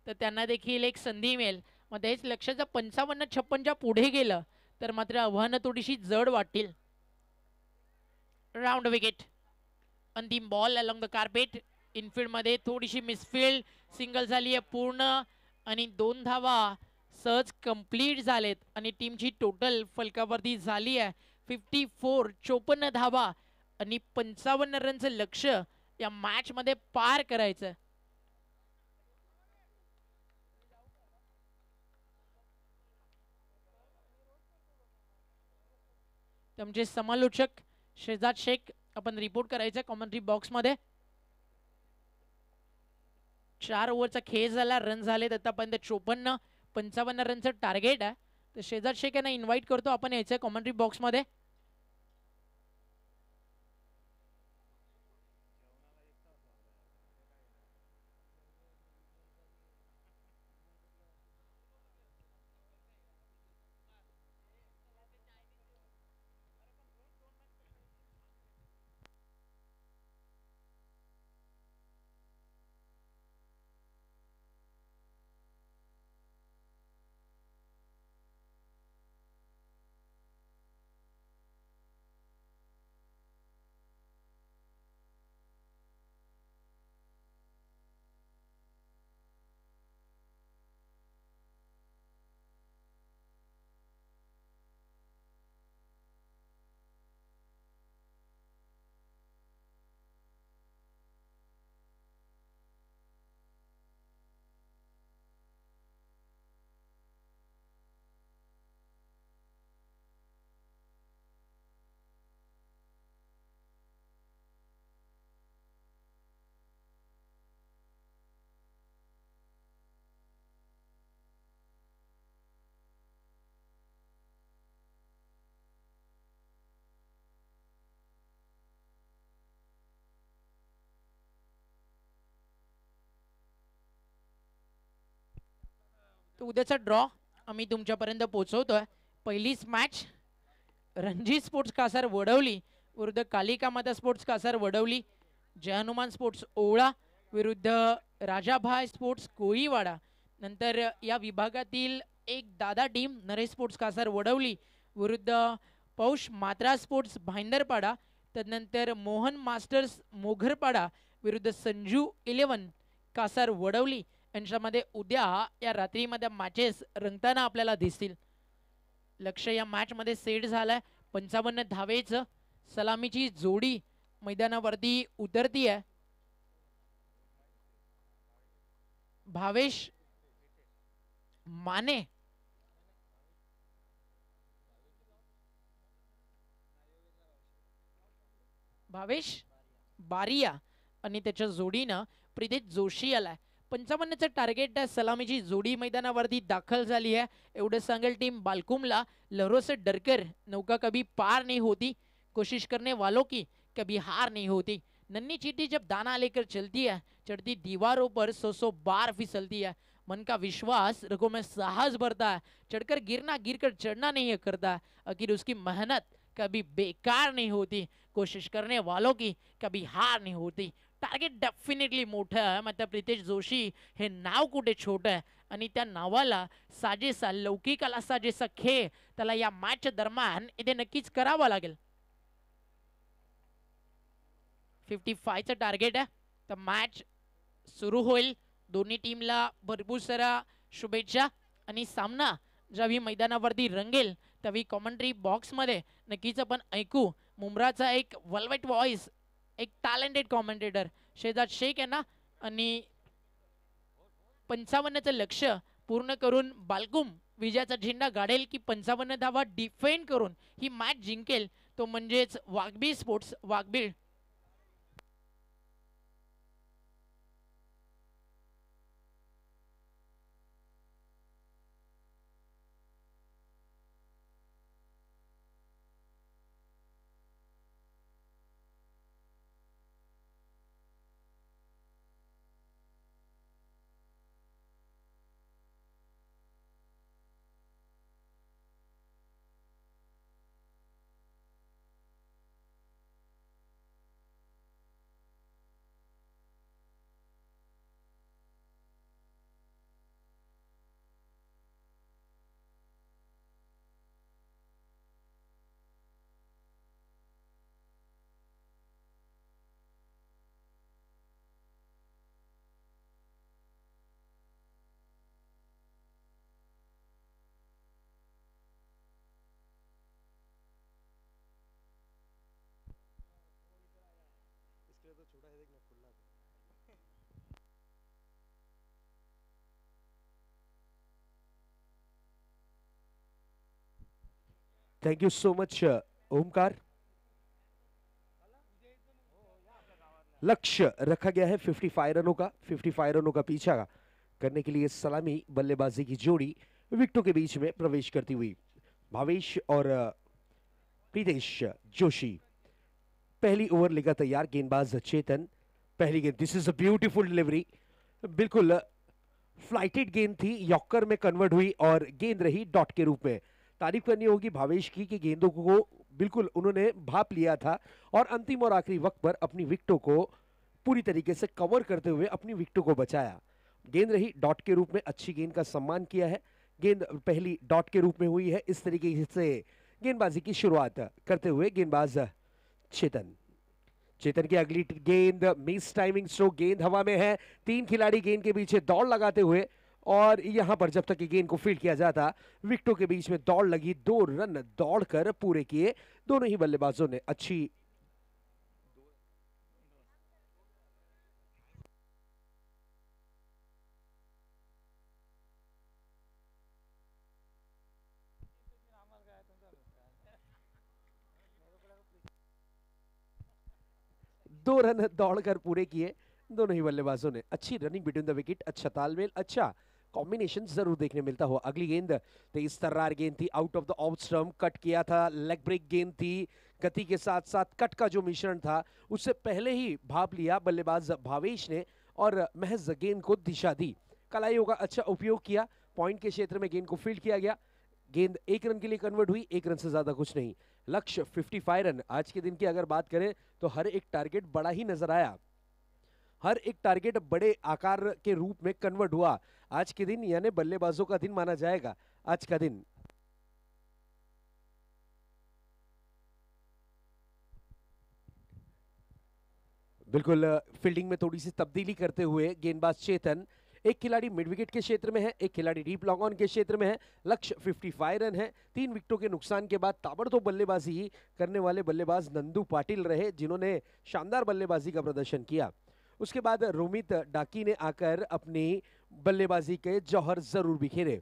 [SPEAKER 1] तर त्यांना देखील एक संधी मिळेल मग तेच लक्षाचं पंचावन्न छप्पनच्या पुढे गेलं तर मात्र आव्हानं थोडीशी जड वाटतील राऊंड विकेट अंतिम बॉल अलॉंग द कार्पेट मध्ये थोडीशी मिसफिल्ड सिंगल झाली आहे पूर्ण आणि दोन धावा सहज कंप्लीट झालेत आणि टीमची टोटल फलकावरती झाली आहे फिफ्टी फोर चोपन्न धावा आणि पंचावन्न रनचं लक्ष या मॅचमध्ये पार करायचं म्हणजे समालोचक शेजाद शेख आपण रिपोर्ट करायचं कॉमेंट्री बॉक्समध्ये चार ओव्हरचा खेळ झाला रन झालेत आतापर्यंत चोपन्न पंचावन्न रनचं टार्गेट आहे तर शेजाद शेख यांना इन्व्हाइट करतो आपण यायचं कॉमेंट्री बॉक्समध्ये उद्याचा ड्रॉ आम्ही तुमच्यापर्यंत पोहोचवतोय पहिलीच मॅच रणजी स्पोर्ट्स कासार वडवली विरुद्ध कालिका माता स्पोर्ट्स कासार वडवली जयहनुमान स्पोर्ट्स ओवळा विरुद्ध राजाभाय स्पोर्ट्स कोळीवाडा नंतर या विभागातील एक दादा टीम नरेश स्पोर्ट्स कासार वडवली विरुद्ध पौष मात्रा स्पोर्ट्स भाईंदरपाडा त्यानंतर मोहन मास्टर्स मोघरपाडा विरुद्ध संजू इलेवन कासार वडवली अंशामध्ये उद्या या रात्रीमध्ये मॅचेस रंगताना आपल्याला दिसतील लक्ष या मॅचमध्ये सेट झालाय पंचावन्न धावेचं सलामीची जोडी मैदानावरती उतरती आहे भावेश माने भावेश बारिया आणि त्याच्या जोडीनं प्रितेश जोशी आलाय पंचावन च टार्गेट सलामी सलामीची जोडी मैदानावरती दाखल है एवड एवढं टीम बालकुमला लहरों डरकर नौका कभी पार नहीं होती कोशिश करने वालों की कभी हार नहीं होती नन्नी चीटी जब दाना लेकर चलती है चढ़ती दीवारों पर सौ सौ बार फिसलती है मन का विश्वास रगों में साहस भरता है चढ़कर गिरना गिर कर चढ़ना नहीं है करता आखिर उसकी मेहनत कभी बेकार नहीं होती कोशिश करने वालों की कभी हार नहीं होती टार्गेट डेफिनेटली मोठं आहे मात्र प्रितेश जोशी हे नाव कुठे छोटं आहे आणि त्या नावाला साजेसा लौकिकाला साजेसा खेळ त्याला या मॅच दरम्यान इथे नक्कीच करावा लागेल फिफ्टी फायचं टार्गेट आहे तर मॅच सुरू होईल दोन्ही टीमला भरपूर सारा शुभेच्छा आणि सामना ज्यावेळी मैदानावरती रंगेल त्यावेळी कॉमेंट्री बॉक्समध्ये नक्कीच आपण ऐकू मुमराचा एक वलवेट व्हॉइस एक टॅलेंटेड कॉमेंटेटर शेजाद शेख आहे ना आणि पंचावन्नचं लक्ष पूर्ण करून बालकुम विजयाचा झेंडा गाडेल की पंचावन्न धावा डिफेंड करून ही मॅच जिंकेल तो म्हणजेच Waghbi sports Waghbil
[SPEAKER 2] thank you so much Omkar लक्ष्य रखा गया है 55 रनों का 55 रनों का पीछा करने के लिए सलामी बल्लेबाजी की जोड़ी विकटों के बीच में प्रवेश करती हुई भावेश और uh, प्रीतेश जोशी पहली ओवर लेगा तैयार गेंदबाज चेतन पहली गेंद this is a beautiful delivery बिल्कुल फ्लाइटेड uh, गेंद थी यॉकर में कन्वर्ट हुई और गेंद रही डॉट के रूप में तारीफ करनी होगी भावेश की कि गेंदों को बिल्कुल उन्होंने भाप लिया था और अंतिम और आखिरी वक्त पर अपनी विकटों को पूरी तरीके से कवर करते हुए अपनी विकटों को बचाया गेंद रही डॉट के रूप में अच्छी गेंद का सम्मान किया है गेंद पहली डॉट के रूप में हुई है इस तरीके से गेंदबाजी की शुरुआत करते हुए गेंदबाज चेतन चेतन की अगली गेंद मिस टाइमिंग स्ट्रोक गेंद हवा में है तीन खिलाड़ी गेंद के पीछे दौड़ लगाते हुए और यहां पर जब तक गेंद को फील्ड किया जाता विकटों के बीच में दौड़ लगी दो रन दौड़कर पूरे किए दोनों ही बल्लेबाजों ने अच्छी दो रन दौड़कर पूरे किए दोनों ही बल्लेबाजों ने अच्छी रनिंग बिटवीन द विकेट अच्छा तालमेल अच्छा कॉम्बिनेशन जरूर देखने मिलता हो अगली गेंद तेज तो तर्रार गेंद थी out of the off stump cut किया था लेग ब्रेक गेंद थी गति के साथ साथ कट का जो मिश्रण था उससे पहले ही भाप लिया बल्लेबाज भावेश ने और महज गेंद को दिशा दी कलाइयों का अच्छा उपयोग किया पॉइंट के क्षेत्र में गेंद को फील्ड किया गया गेंद एक रन के लिए कन्वर्ट हुई एक रन से ज़्यादा कुछ नहीं लक्ष्य 55 रन आज के दिन की अगर बात करें तो हर एक टारगेट बड़ा ही नजर आया हर एक टारगेट बड़े आकार के रूप में कन्वर्ट हुआ आज के दिन यानी बल्लेबाजों का दिन माना जाएगा आज का दिन बिल्कुल फील्डिंग में थोड़ी सी तब्दीली करते हुए गेंदबाज चेतन एक खिलाड़ी मिड विकेट के क्षेत्र में है एक खिलाड़ी डीप लॉन्ग ऑन के क्षेत्र में है लक्ष्य 55 रन है तीन विकेटों के नुकसान के बाद ताबड़तोड़ बल्लेबाजी ही करने वाले बल्लेबाज नंदू पाटिल रहे जिन्होंने शानदार बल्लेबाजी का प्रदर्शन किया उसके बाद रोमित डाकी ने आकर अपनी बल्लेबाजी के जौहर जरूर बिखेरे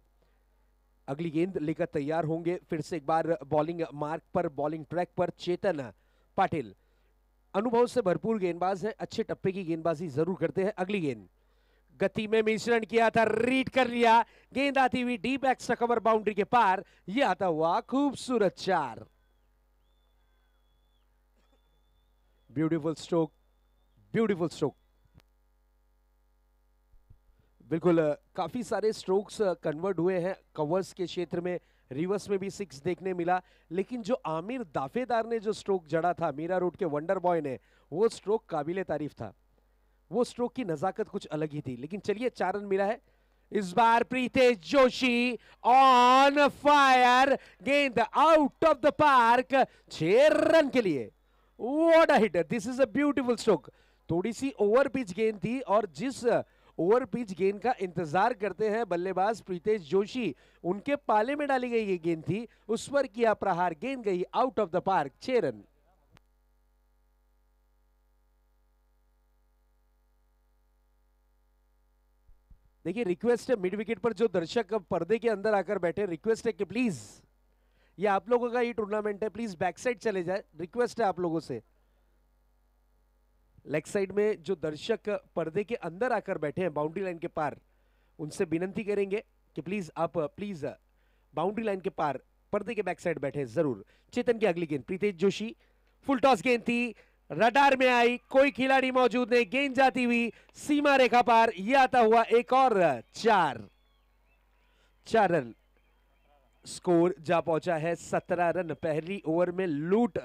[SPEAKER 2] अगली गेंद लेकर तैयार होंगे फिर से एक बार बॉलिंग मार्क पर बॉलिंग ट्रैक पर चेतन पाटिल अनुभव से भरपूर गेंदबाज है अच्छे टप्पे की गेंदबाजी जरूर करते हैं अगली गेंद गति में मिश्रण किया था रीड कर लिया गेंद आती हुई डीप एक्स कवर बाउंड्री के पार यह आता हुआ खूबसूरत चार ब्यूटीफुल स्ट्रोक ब्यूटीफुल स्ट्रोक बिल्कुल काफ़ी सारे स्ट्रोक्स कन्वर्ट हुए हैं कवर्स के क्षेत्र में रिवर्स में भी सिक्स देखने मिला लेकिन जो आमिर दाफेदार ने जो स्ट्रोक जड़ा था मीरा रोड के वंडर बॉय ने वो स्ट्रोक काबिल तारीफ था वो स्ट्रोक की नज़ाकत कुछ अलग ही थी लेकिन चलिए चार रन मिला है इस बार प्रीतेश जोशी ऑन फायर गेंद आउट ऑफ द पार्क छह रन के लिए what hitter this is a beautiful stroke थोड़ी सी ओवर पिच गेंद थी और जिस ओवर पिच गेंद का इंतजार करते हैं बल्लेबाज प्रीतेश जोशी उनके पाले में डाली गई ये गेंद थी उस पर किया प्रहार गेंद गई आउट ऑफ द पार्क छह रन देखिए रिक्वेस्ट है मिड विकेट पर जो दर्शक अब पर्दे के अंदर आकर बैठे रिक्वेस्ट है कि प्लीज ये आप लोगों का ये टूर्नामेंट है प्लीज बैक साइड चले जाए रिक्वेस्ट है आप लोगों से लेग साइड में जो दर्शक पर्दे के अंदर आकर बैठे हैं बाउंड्री लाइन के पार उनसे विनंती करेंगे कि प्लीज़ आप प्लीज़ बाउंड्री लाइन के पार पर्दे के बैक साइड बैठे जरूर चेतन की अगली गेंद प्रीतेश जोशी फुल टॉस गेंद थी रडार में आई कोई खिलाड़ी मौजूद नहीं गेंद जाती हुई सीमा रेखा पार यह आता हुआ एक और चार चार रन स्कोर जा पहुंचा है सत्रह रन पहली ओवर में लूट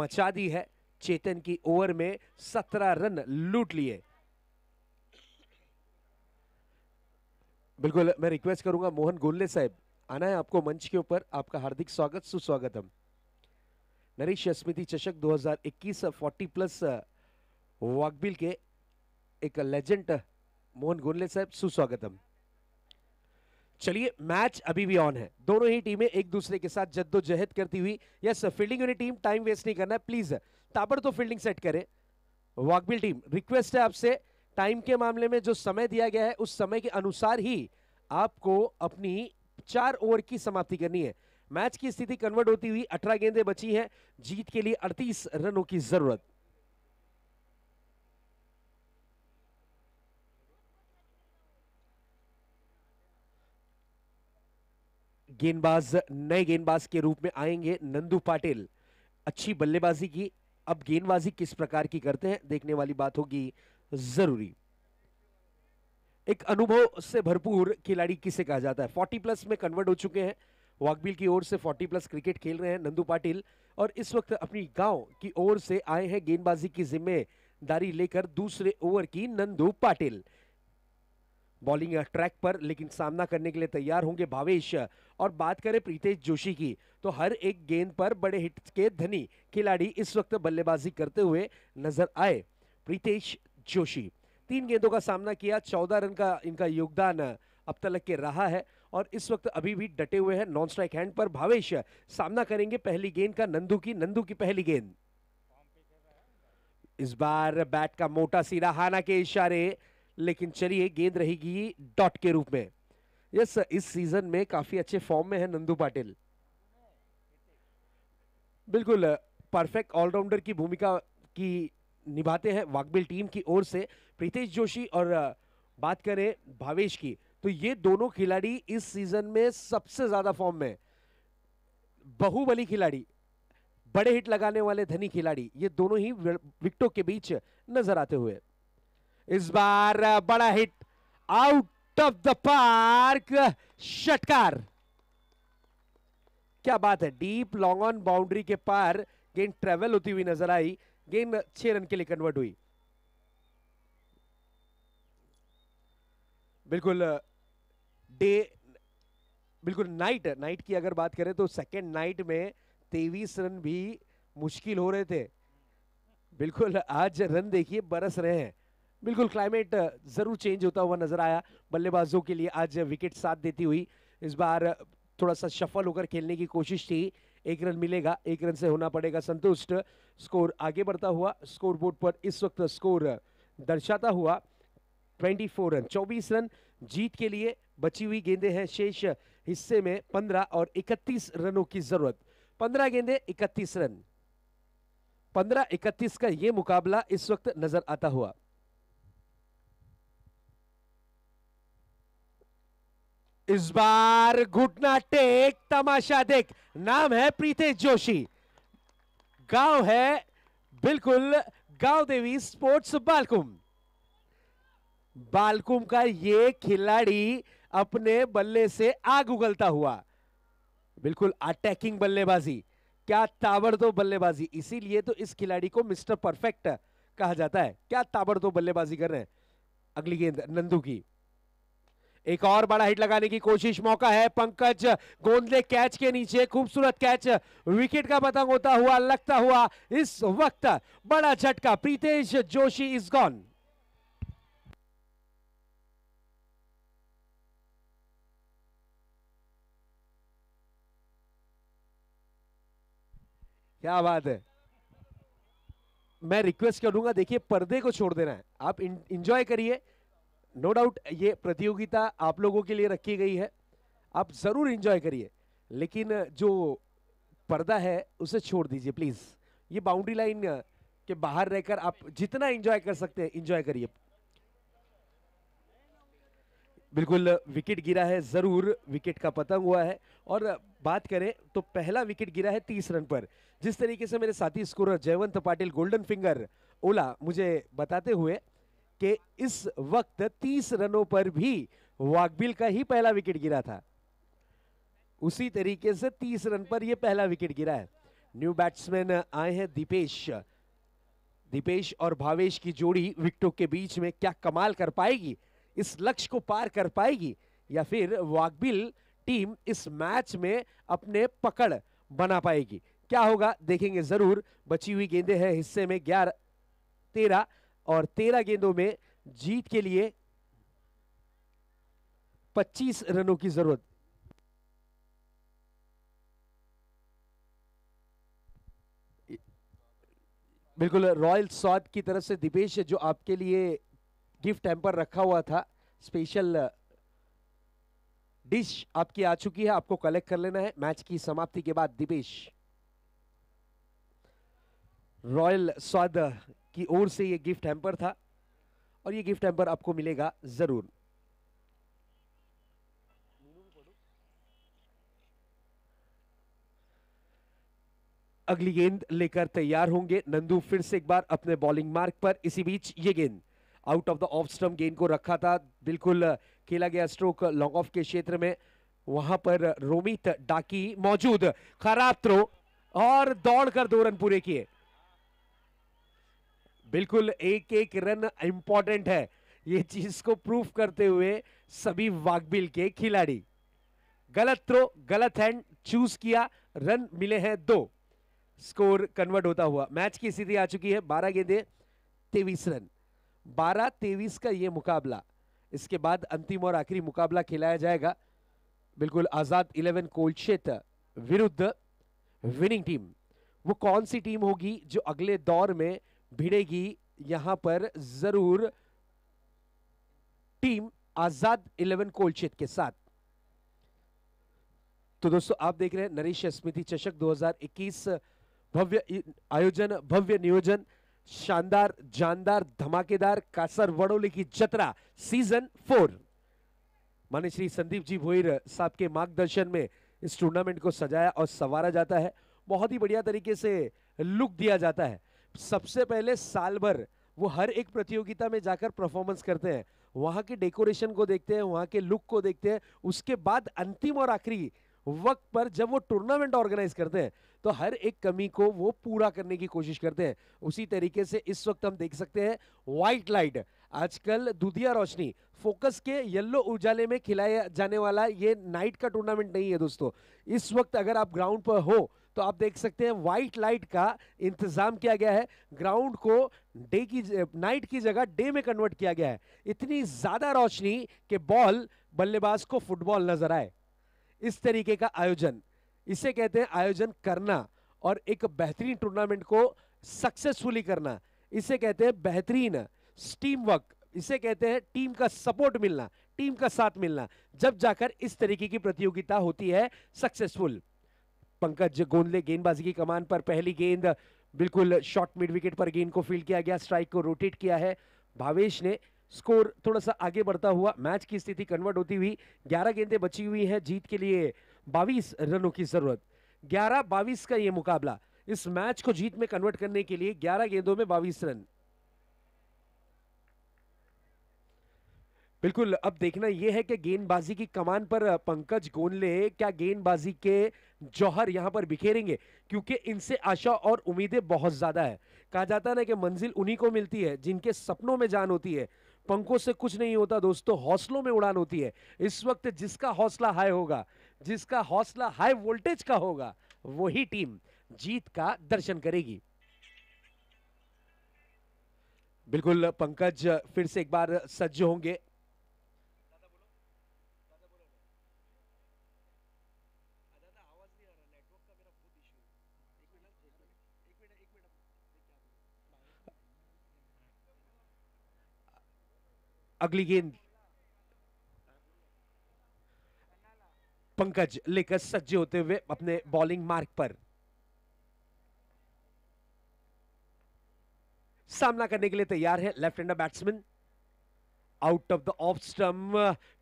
[SPEAKER 2] मचा दी है चेतन की ओवर में सत्रह रन लूट लिए बिल्कुल मैं रिक्वेस्ट करूंगा मोहन गोल्ले साहब आना है आपको मंच के ऊपर आपका हार्दिक स्वागत सुस्वागतम नरेश स्मृति चषक 2021 40 प्लस वाकबिल के एक लेजेंड मोहन गोल्ले साहब सुस्वागतम चलिए मैच अभी भी ऑन है दोनों ही टीमें एक दूसरे के साथ जद्दोजहद करती हुई yes fielding team time waste नहीं करना है प्लीज तो फील्डिंग सेट करे वाकबिल टीम रिक्वेस्ट है आपसे टाइम के मामले में जो समय दिया गया है उस समय के अनुसार ही आपको अपनी चार ओवर की समाप्ति करनी है मैच की स्थिति कन्वर्ट होती हुई अठारह गेंदें बची हैं जीत के लिए अड़तीस रनों की जरूरत गेंदबाज नए गेंदबाज के रूप में आएंगे नंदू पाटिल अच्छी बल्लेबाजी की अब गेंदबाजी किस प्रकार की करते हैं देखने वाली बात होगी जरूरी एक अनुभव से भरपूर खिलाड़ी किसे कहा जाता है 40 प्लस में कन्वर्ट हो चुके हैं वाकबिल की ओर से 40 प्लस क्रिकेट खेल रहे हैं नंदू पाटिल और इस वक्त अपनी गांव की ओर से आए हैं गेंदबाजी की जिम्मेदारी लेकर दूसरे ओवर की नंदू पाटिल बॉलिंग ट्रैक पर लेकिन सामना करने के लिए तैयार होंगे भावेश और बात करें प्रीतेश जोशी की तो हर एक गेंद पर बड़े हिट के धनी खिलाड़ी इस वक्त बल्लेबाजी करते हुए नजर आए प्रीतेश जोशी तीन गेंदों का सामना किया चौदह रन का इनका योगदान अब तक के रहा है और इस वक्त अभी भी डटे हुए हैं नॉन स्ट्राइक हैंड पर भावेश सामना करेंगे पहली गेंद का नंदू की नंदू की पहली गेंद इस बार बैट का मोटा सीधा हाना के इशारे लेकिन चलिए गेंद रहेगी डॉट के रूप में यस इस सीजन में काफी अच्छे फॉर्म में है नंदू पाटिल बिल्कुल परफेक्ट ऑलराउंडर की भूमिका की निभाते हैं वाकबिल टीम की ओर से प्रीतेश जोशी और बात करें भावेश की तो ये दोनों खिलाड़ी इस सीजन में सबसे ज्यादा फॉर्म में बहुबली खिलाड़ी बड़े हिट लगाने वाले धनी खिलाड़ी ये दोनों ही विकटों के बीच नजर आते हुए इस बार बड़ा hit out of the park षटकार क्या बात है डीप लॉन्ग ऑन बाउंड्री के पार गेंद ट्रेवल होती हुई नजर आई गेंद छह रन के लिए कन्वर्ट हुई बिल्कुल डे बिल्कुल नाइट नाइट की अगर बात करें तो सेकेंड नाइट में तेईस रन भी मुश्किल हो रहे थे बिल्कुल आज रन देखिए बरस रहे हैं बिल्कुल क्लाइमेट ज़रूर चेंज होता हुआ नज़र आया बल्लेबाजों के लिए आज विकेट साथ देती हुई इस बार थोड़ा सा शफल होकर खेलने की कोशिश थी एक रन मिलेगा एक रन से होना पड़ेगा संतुष्ट स्कोर आगे बढ़ता हुआ स्कोर बोर्ड पर इस वक्त स्कोर दर्शाता हुआ 24 रन 24 रन जीत के लिए बची हुई गेंदे हैं शेष हिस्से में 15 और 31 रनों की जरूरत 15 गेंदे 31 रन 15 31 का ये मुकाबला इस वक्त नजर आता हुआ इस बार घुटना टेक तमाशा देख नाम है प्रीतेश जोशी गांव है बिल्कुल गांव देवी स्पोर्ट्स बालकुम बालकुम का ये खिलाड़ी अपने बल्ले से आग उगलता हुआ बिल्कुल अटैकिंग बल्लेबाजी क्या दो बल्लेबाजी इसीलिए तो इस खिलाड़ी को मिस्टर परफेक्ट कहा जाता है क्या दो बल्लेबाजी कर रहे हैं अगली गेंद नंदू की एक और बड़ा हिट लगाने की कोशिश मौका है पंकज गोंदले कैच के नीचे खूबसूरत कैच विकेट का पतंग होता हुआ लगता हुआ इस वक्त बड़ा झटका प्रीतेश जोशी इज गॉन क्या बात है मैं रिक्वेस्ट करूंगा देखिए पर्दे को छोड़ देना है आप इंजॉय करिए नो डाउट ये प्रतियोगिता आप लोगों के लिए रखी गई है आप ज़रूर इन्जॉय करिए लेकिन जो पर्दा है उसे छोड़ दीजिए प्लीज़ ये बाउंड्री लाइन के बाहर रहकर आप जितना इन्जॉय कर सकते हैं इन्जॉय करिए बिल्कुल विकेट गिरा है ज़रूर विकेट का पतंग हुआ है और बात करें तो पहला विकेट गिरा है तीस रन पर जिस तरीके से मेरे साथी scorer Jaywant Patil golden finger ओला मुझे बताते हुए कि इस वक्त 30 रनों पर भी वाकबिल का ही पहला विकेट गिरा था उसी तरीके से 30 रन पर यह पहला विकेट गिरा है न्यू बैट्समैन आए हैं दीपेश दीपेश और भावेश की जोड़ी विकटों के बीच में क्या कमाल कर पाएगी इस लक्ष्य को पार कर पाएगी या फिर वाकबिल टीम इस मैच में अपने पकड़ बना पाएगी क्या होगा देखेंगे जरूर बची हुई गेंदे हैं हिस्से में ग्यारह तेरह और तेरह गेंदों में जीत के लिए पच्चीस रनों की जरूरत बिल्कुल रॉयल स्वाद की तरफ से दिपेश जो आपके लिए गिफ्ट टेम्पर रखा हुआ था स्पेशल डिश आपकी आ चुकी है आपको कलेक्ट कर लेना है मैच की समाप्ति के बाद दिपेश रॉयल स्वाद की ओर से ये गिफ्ट हैम्पर था और ये गिफ्ट हैम्पर आपको मिलेगा ज़रूर अगली गेंद लेकर तैयार होंगे नंदू फिर से एक बार अपने बॉलिंग मार्क पर इसी बीच ये गेंद out of the off stump गेंद को रखा था बिल्कुल खेला गया स्ट्रोक लॉन्ग ऑफ के क्षेत्र में वहां पर रोमित डाकी मौजूद खराब थ्रो और दौड़कर दो रन पूरे किए बिल्कुल एक एक रन इंपॉर्टेंट है ये चीज को प्रूफ करते हुए सभी वाकबिल के खिलाड़ी गलत थ्रो गलत हैंड चूज किया रन मिले हैं दो स्कोर कन्वर्ट होता हुआ मैच की स्थिति आ चुकी है बारह गेंदे तेवीस रन बारह तेवीस का ये मुकाबला इसके बाद अंतिम और आखिरी मुकाबला खिलाया जाएगा बिल्कुल आजाद इलेवन कोलशेत विरुद्ध विनिंग टीम वो कौन सी टीम होगी जो अगले दौर में भिड़ेगी यहां पर जरूर टीम आजाद इलेवन कोलचेत के साथ तो दोस्तों आप देख रहे हैं नरेश स्मृति चषक 2021 भव्य आयोजन भव्य नियोजन शानदार जानदार धमाकेदार कासर वडोली की जतरा सीजन फोर मान्य श्री संदीप जी भोईर साहब के मार्गदर्शन में इस टूर्नामेंट को सजाया और सवारा जाता है बहुत ही बढ़िया तरीके से लुक दिया जाता है सबसे पहले साल भर वो हर एक प्रतियोगिता में जाकर परफॉर्मेंस करते हैं वहाँ के डेकोरेशन को देखते हैं वहाँ के लुक को देखते हैं उसके बाद अंतिम और आखिरी वक्त पर जब वो टूर्नामेंट ऑर्गेनाइज करते हैं तो हर एक कमी को वो पूरा करने की कोशिश करते हैं उसी तरीके से इस वक्त हम देख सकते हैं व्हाइट लाइट आजकल दुधिया रोशनी फोकस के येलो उजाले में खिलाया जाने वाला ये नाइट का टूर्नामेंट नहीं है दोस्तों इस वक्त अगर आप ग्राउंड पर हो तो आप देख सकते हैं वाइट लाइट का इंतज़ाम किया गया है ग्राउंड को डे की नाइट की जगह डे में कन्वर्ट किया गया है इतनी ज़्यादा रोशनी कि बॉल बल्लेबाज को फुटबॉल नजर आए इस तरीके का आयोजन इसे कहते हैं आयोजन करना और एक बेहतरीन टूर्नामेंट को सक्सेसफुली करना इसे कहते हैं बेहतरीन स्टीम वर्क इसे कहते हैं टीम का सपोर्ट मिलना टीम का साथ मिलना जब जाकर इस तरीके की प्रतियोगिता होती है सक्सेसफुल पंकज गोंदले गेंदबाजी की कमान पर पहली गेंद बिल्कुल शॉर्ट मिड विकेट पर गेंद को फील्ड किया गया स्ट्राइक को रोटेट किया है भावेश ने स्कोर थोड़ा सा आगे बढ़ता हुआ मैच की स्थिति कन्वर्ट होती हुई 11 गेंदें बची हुई हैं जीत के लिए 22 रनों की जरूरत 11 बाईस का ये मुकाबला इस मैच को जीत में कन्वर्ट करने के लिए 11 गेंदों में 22 रन बिल्कुल अब देखना यह है कि गेंदबाजी की कमान पर पंकज गोनले क्या गेंदबाजी के जौहर यहाँ पर बिखेरेंगे क्योंकि इनसे आशा और उम्मीदें बहुत ज़्यादा है कहा जाता है ना कि मंजिल उन्हीं को मिलती है जिनके सपनों में जान होती है पंखों से कुछ नहीं होता दोस्तों हौसलों में उड़ान होती है इस वक्त जिसका हौसला हाई होगा जिसका हौसला हाई वोल्टेज का होगा वही टीम जीत का दर्शन करेगी बिल्कुल पंकज फिर से एक बार सज्ज होंगे अगली गेंद पंकज लेकर सज्जे होते हुए अपने बॉलिंग मार्ग पर सामना करने के लिए तैयार है left hander batsman out of the off stump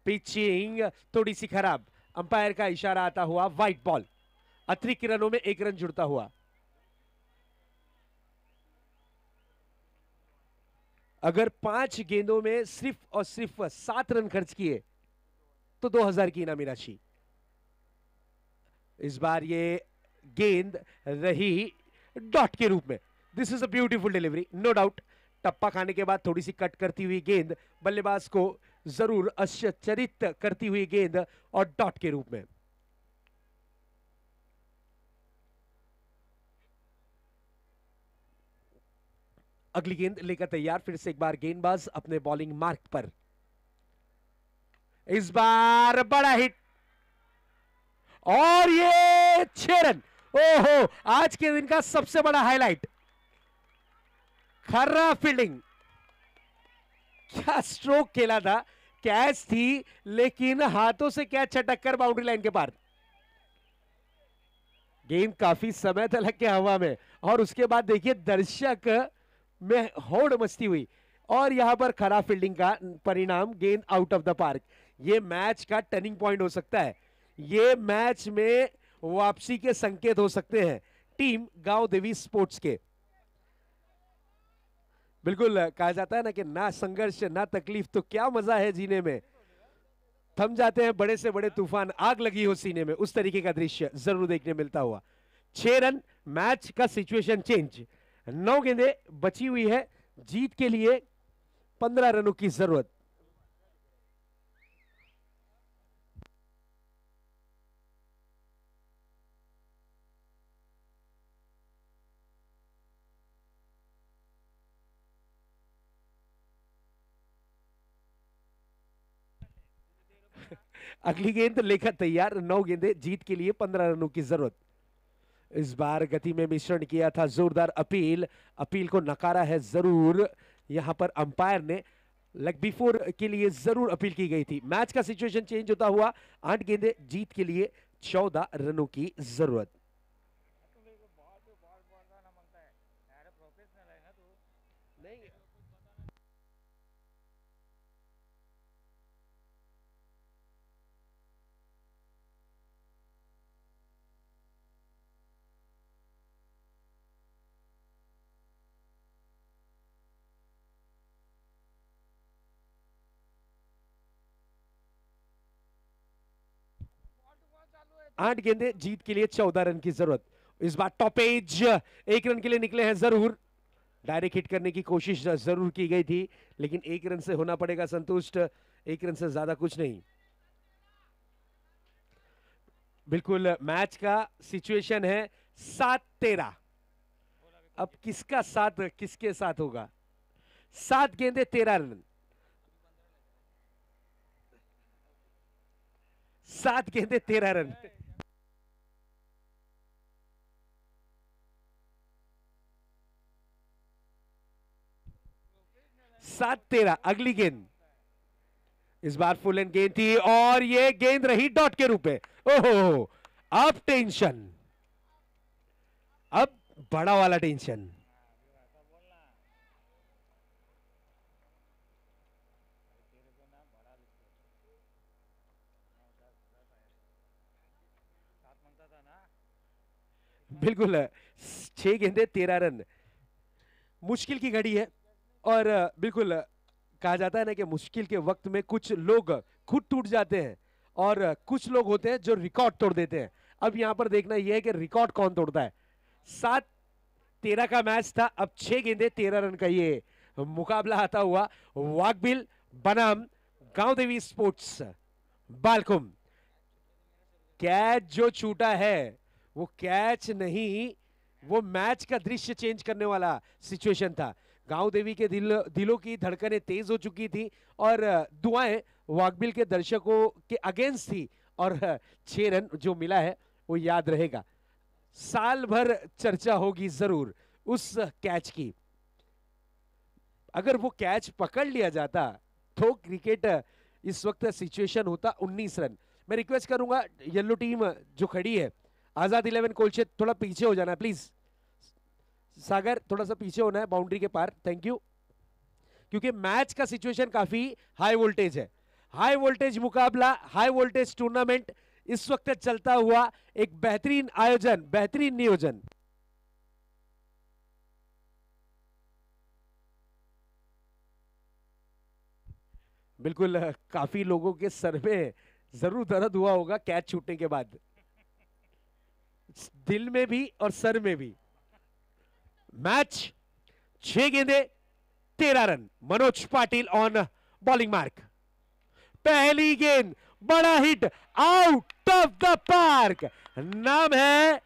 [SPEAKER 2] pitching थोड़ी सी खराब अंपायर का इशारा आता हुआ व्हाइट बॉल अतिरिक्त रनों में एक रन जुड़ता हुआ अगर पांच गेंदों में सिर्फ और सिर्फ सात रन खर्च किए तो दो हजार की इनामी राशि इस बार ये गेंद रही डॉट के रूप में this is a beautiful delivery no doubt टप्पा खाने के बाद थोड़ी सी कट करती हुई गेंद बल्लेबाज को जरूर अश्चरित करती हुई गेंद और डॉट के रूप में अगली गेंद लेकर तैयार फिर से एक बार गेंदबाज अपने बॉलिंग मार्क पर इस बार बड़ा हिट और ये छह रन ओहो आज के दिन का सबसे बड़ा हाईलाइट खर्रा फील्डिंग क्या स्ट्रोक खेला था कैच थी लेकिन हाथों से कैच छटक कर बाउंड्री लाइन के पार गेंद काफी समय तक लग के हवा में और उसके बाद देखिए दर्शक में होड़ मस्ती हुई और यहां पर खराब फील्डिंग का परिणाम गेंद आउट ऑफ द पार्क ये मैच का टर्निंग पॉइंट हो सकता है ये मैच में वापसी के संकेत हो सकते हैं टीम गांव देवी स्पोर्ट्स के बिल्कुल कहा जाता है ना कि ना संघर्ष ना तकलीफ तो क्या मजा है जीने में थम जाते हैं बड़े से बड़े तूफान आग लगी हो सीने में उस तरीके का दृश्य जरूर देखने मिलता हुआ छह रन मैच का सिचुएशन चेंज नौ गेंदे बची हुई है जीत के लिए पंद्रह रनों की जरूरत अगली गेंद तो लेखा तैयार नौ गेंदे जीत के लिए पंद्रह रनों की जरूरत इस बार गति में मिश्रण किया था जोरदार अपील अपील को नकारा है जरूर यहां पर अंपायर ने लग बिफोर के लिए जरूर अपील की गई थी मैच का सिचुएशन चेंज होता हुआ आठ गेंदे जीत के लिए चौदह रनों की जरूरत आठ गेंदे जीत के लिए चौदह रन की जरूरत इस बार टॉपेज एक रन के लिए निकले हैं जरूर डायरेक्ट हिट करने की कोशिश जरूर की गई थी लेकिन एक रन से होना पड़ेगा संतुष्ट एक रन से ज्यादा कुछ नहीं बिल्कुल मैच का सिचुएशन है सात तेरह अब किसका साथ किसके साथ होगा सात गेंदे तेरह रन सात गेंदे तेरह रन सात तेरह अगली गेंद इस बार फुल एंड गेंद थी और ये गेंद रही डॉट के रूप में ओहो अब टेंशन अब बड़ा वाला टेंशन बिल्कुल छह गेंदे तेरह रन मुश्किल की घड़ी है और बिल्कुल कहा जाता है ना कि मुश्किल के वक्त में कुछ लोग खुद टूट जाते हैं और कुछ लोग होते हैं जो रिकॉर्ड तोड़ देते हैं अब यहां पर देखना यह है कि रिकॉर्ड कौन तोड़ता है सात तेरह का मैच था अब छह गेंदे तेरह रन का ये मुकाबला आता हुआ वाकबिल बनाम गांव देवी स्पोर्ट्स बालकुम कैच जो छूटा है वो कैच नहीं वो मैच का दृश्य चेंज करने वाला सिचुएशन था गांव देवी के दिल दिलों की धड़कनें तेज हो चुकी थी और दुआएं वाकबिल के दर्शकों के अगेंस्ट थी और छः रन जो मिला है वो याद रहेगा साल भर चर्चा होगी जरूर उस कैच की अगर वो कैच पकड़ लिया जाता तो क्रिकेट इस वक्त सिचुएशन होता 19 रन मैं रिक्वेस्ट करूंगा येलो टीम जो खड़ी है आजाद इलेवन कोलचे थोड़ा पीछे हो जाना प्लीज सागर थोड़ा सा पीछे होना है बाउंड्री के पार थैंक यू क्योंकि मैच का सिचुएशन काफी हाई वोल्टेज है हाई वोल्टेज मुकाबला हाई वोल्टेज टूर्नामेंट इस वक्त चलता हुआ एक बेहतरीन आयोजन बेहतरीन नियोजन बिल्कुल काफी लोगों के सर में जरूर दर्द हुआ होगा कैच छूटने के बाद दिल में भी और सर में भी मैच छह गेंदे तेरह run Manoj Patil on bowling mark पहली गेंद बड़ा hit out of the park नाम है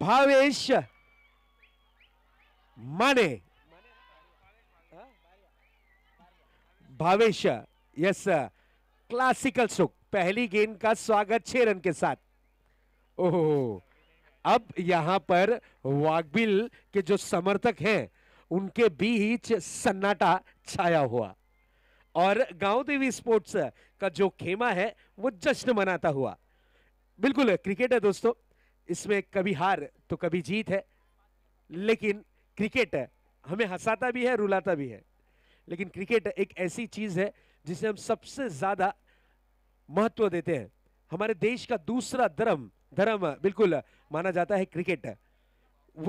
[SPEAKER 2] भावेश माने भावेश यस क्लासिकल सुख पहली गेंद का स्वागत छह रन के साथ ओहो अब यहां पर वागबिल के जो समर्थक हैं उनके बीच सन्नाटा छाया हुआ और गांव देवी स्पोर्ट्स का जो खेमा है वो जश्न मनाता हुआ बिल्कुल क्रिकेट है दोस्तों इसमें कभी हार तो कभी जीत है लेकिन क्रिकेट है हमें हंसाता भी है रुलाता भी है लेकिन क्रिकेट एक ऐसी चीज है जिसे हम सबसे ज्यादा महत्व देते हैं हमारे देश का दूसरा धर्म धर्म बिल्कुल माना जाता है क्रिकेट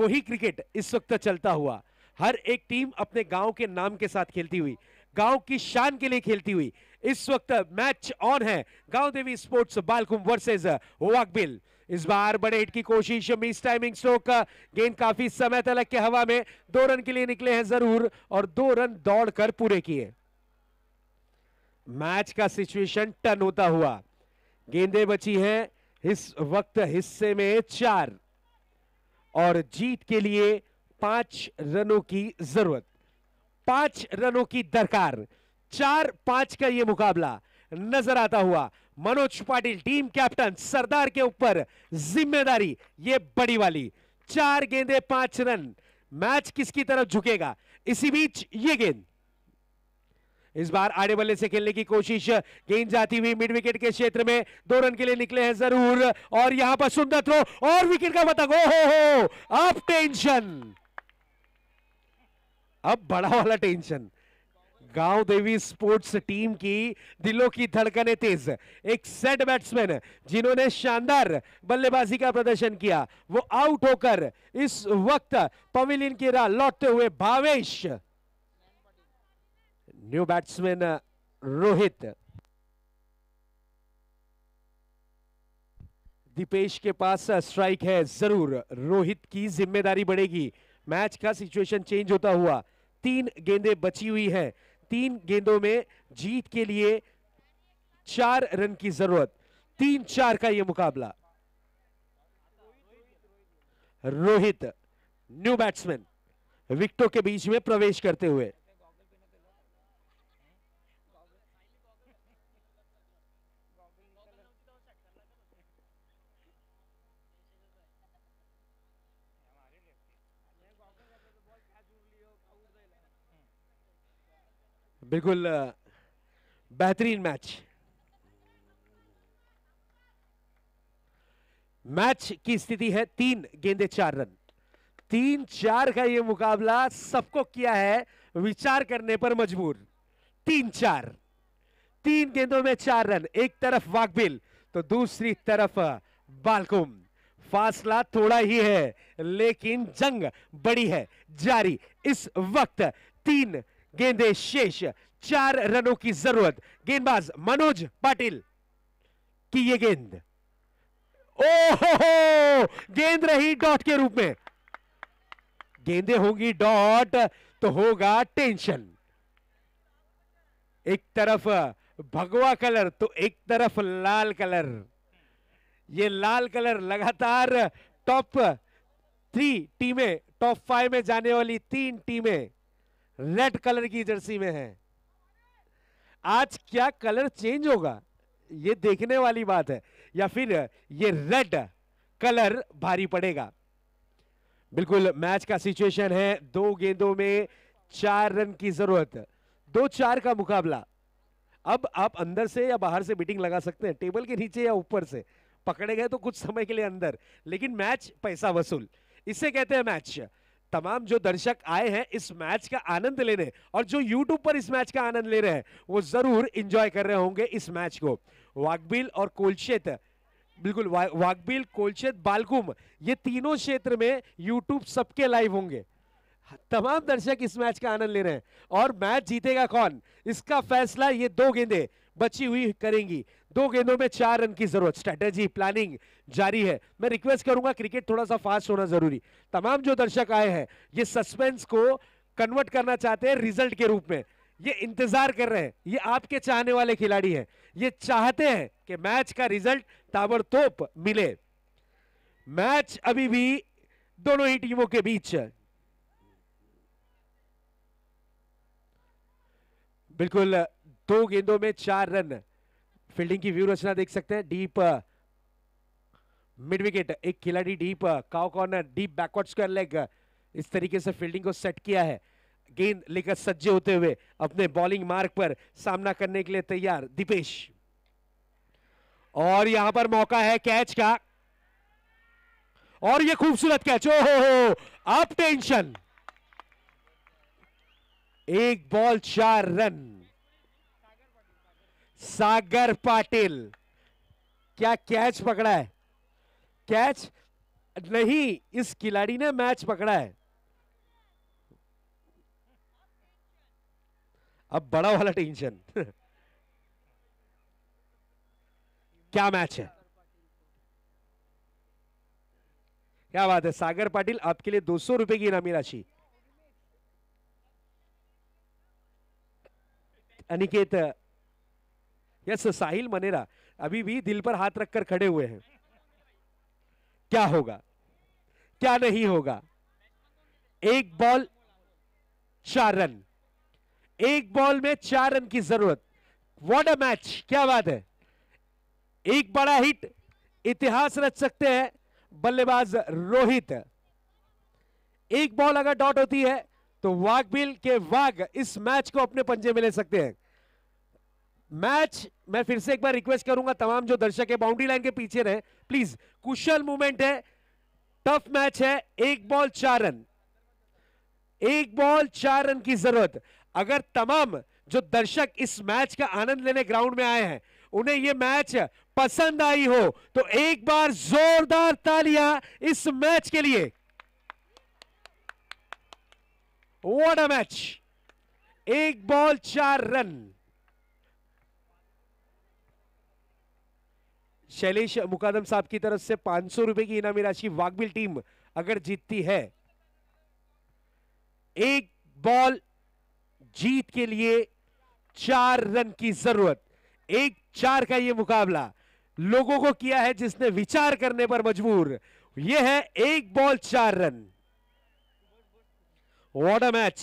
[SPEAKER 2] वही क्रिकेट इस वक्त चलता हुआ हर एक टीम अपने गांव के नाम के साथ खेलती हुई गांव की शान के लिए खेलती हुई इस वक्त मैच ऑन है गांव देवी स्पोर्ट्स बालकुम वर्सेज वाकबिल इस बार बड़े हिट की कोशिश मिस टाइमिंग स्ट्रोक गेंद काफी समय तलक के हवा में दो रन के लिए निकले हैं जरूर और दो रन दौड़कर पूरे किए मैच का सिचुएशन टर्न होता हुआ गेंदे बची हैं इस वक्त हिस्से में चार और जीत के लिए पांच रनों की जरूरत पांच रनों की दरकार चार पांच का यह मुकाबला नजर आता हुआ मनोज पाटिल टीम कैप्टन सरदार के ऊपर जिम्मेदारी ये बड़ी वाली चार गेंदे पांच रन मैच किसकी तरफ झुकेगा इसी बीच ये गेंद इस बार आड़े बल्ले से खेलने की कोशिश गेंद जाती हुई मिड विकेट के क्षेत्र में दो रन के लिए निकले हैं जरूर और यहां पर सुंदर थ्रो और विकेट का पतंग ओ हो अब टेंशन अब बड़ा वाला टेंशन गांव देवी स्पोर्ट्स टीम की दिलों की धड़कने तेज एक सेट बैट्समैन जिन्होंने शानदार बल्लेबाजी का प्रदर्शन किया वो आउट होकर इस वक्त पवेलियन की राह लौटते हुए भावेश न्यू बैट्समैन रोहित दीपेश के पास स्ट्राइक uh, है जरूर रोहित की जिम्मेदारी बढ़ेगी मैच का सिचुएशन चेंज होता हुआ तीन गेंदें बची हुई हैं तीन गेंदों में जीत के लिए चार रन की जरूरत तीन चार का यह मुकाबला रोहित न्यू बैट्समैन विकटों के बीच में प्रवेश करते हुए बिल्कुल बेहतरीन मैच मैच की स्थिति है तीन गेंदे चार रन तीन चार का यह मुकाबला सबको किया है विचार करने पर मजबूर तीन चार तीन गेंदों में चार रन एक तरफ वाकबिल तो दूसरी तरफ बालकुम फासला थोड़ा ही है लेकिन जंग बड़ी है जारी इस वक्त तीन गेंदे शेष चार रनों की जरूरत गेंदबाज मनोज पाटिल की ये गेंद ओ हो गेंद रही डॉट के रूप में गेंदे होंगी डॉट तो होगा टेंशन एक तरफ भगवा कलर तो एक तरफ लाल कलर ये लाल कलर लगातार टॉप थ्री टीमें टॉप फाइव में जाने वाली तीन टीमें रेड कलर की जर्सी में है आज क्या कलर चेंज होगा ये देखने वाली बात है या फिर ये रेड कलर भारी पड़ेगा बिल्कुल मैच का सिचुएशन है दो गेंदों में चार रन की जरूरत दो चार का मुकाबला अब आप अंदर से या बाहर से बीटिंग लगा सकते हैं टेबल के नीचे या ऊपर से पकड़े गए तो कुछ समय के लिए अंदर लेकिन मैच पैसा वसूल इसे कहते हैं मैच तमाम जो दर्शक आए हैं इस मैच का आनंद लेने और जो यूट्यूब पर इस मैच का आनंद ले रहे हैं वो जरूर इंजॉय कर रहे होंगे इस मैच को वाकबिल और कोलशेत बिल्कुल वा, वाकबिल कोलशेत बालकुम ये तीनों क्षेत्र में यूट्यूब सबके लाइव होंगे तमाम दर्शक इस मैच का आनंद ले रहे हैं और मैच जीतेगा कौन इसका फैसला ये दो गेंदे बची हुई करेंगी दो गेंदों में चार रन की जरूरत स्ट्रेटेजी प्लानिंग जारी है मैं रिक्वेस्ट करूंगा क्रिकेट थोड़ा सा फास्ट होना जरूरी तमाम जो दर्शक आए हैं ये सस्पेंस को कन्वर्ट करना चाहते हैं रिजल्ट के रूप में ये इंतजार कर रहे हैं ये आपके चाहने वाले खिलाड़ी हैं ये चाहते हैं कि मैच का रिजल्ट ताबड़तोप मिले मैच अभी भी दोनों ही टीमों के बीच बिल्कुल दो गेंदों में चार रन फील्डिंग की व्यू रचना देख सकते हैं डीप मिड विकेट एक खिलाड़ी deep cow corner deep backward square leg इस तरीके से फील्डिंग को सेट किया है गेंद लेकर सज्जे होते हुए अपने बॉलिंग मार्ग पर सामना करने के लिए तैयार दीपेश और यहां पर मौका है कैच का और ये खूबसूरत कैच ओ हो हो अब टेंशन एक बॉल चार रन सागर पाटिल क्या कैच पकड़ा है कैच नहीं इस खिलाड़ी ने मैच पकड़ा है अब बड़ा वाला टेंशन क्या मैच है क्या बात है सागर पाटिल आपके लिए दो सौ रुपए की इनामी राशि अनिकेत यस साहिल मनेरा अभी भी दिल पर हाथ रखकर खड़े हुए हैं क्या होगा क्या नहीं होगा एक बॉल चार रन एक बॉल में चार रन की जरूरत वॉट अ मैच क्या बात है एक बड़ा हिट इतिहास रच सकते हैं बल्लेबाज रोहित एक बॉल अगर डॉट होती है तो वाघबिल के वाघ इस मैच को अपने पंजे में ले सकते हैं मैच मैं फिर से एक बार रिक्वेस्ट करूंगा तमाम जो दर्शक है बाउंड्री लाइन के पीछे रहे प्लीज कुशल मूवमेंट है टफ मैच है एक बॉल चार रन एक बॉल चार रन की जरूरत अगर तमाम जो दर्शक इस मैच का आनंद लेने ग्राउंड में आए हैं उन्हें यह मैच पसंद आई हो तो एक बार जोरदार तालियां इस मैच के लिए वॉट अ मैच एक बॉल चार रन शैलेश मुकादम साहब की तरफ से पांच सौ रुपए की इनामी राशि वागबिल टीम अगर जीतती है एक बॉल जीत के लिए चार रन की जरूरत एक चार का यह मुकाबला लोगों को किया है जिसने विचार करने पर मजबूर यह है एक बॉल चार रन वॉट अ मैच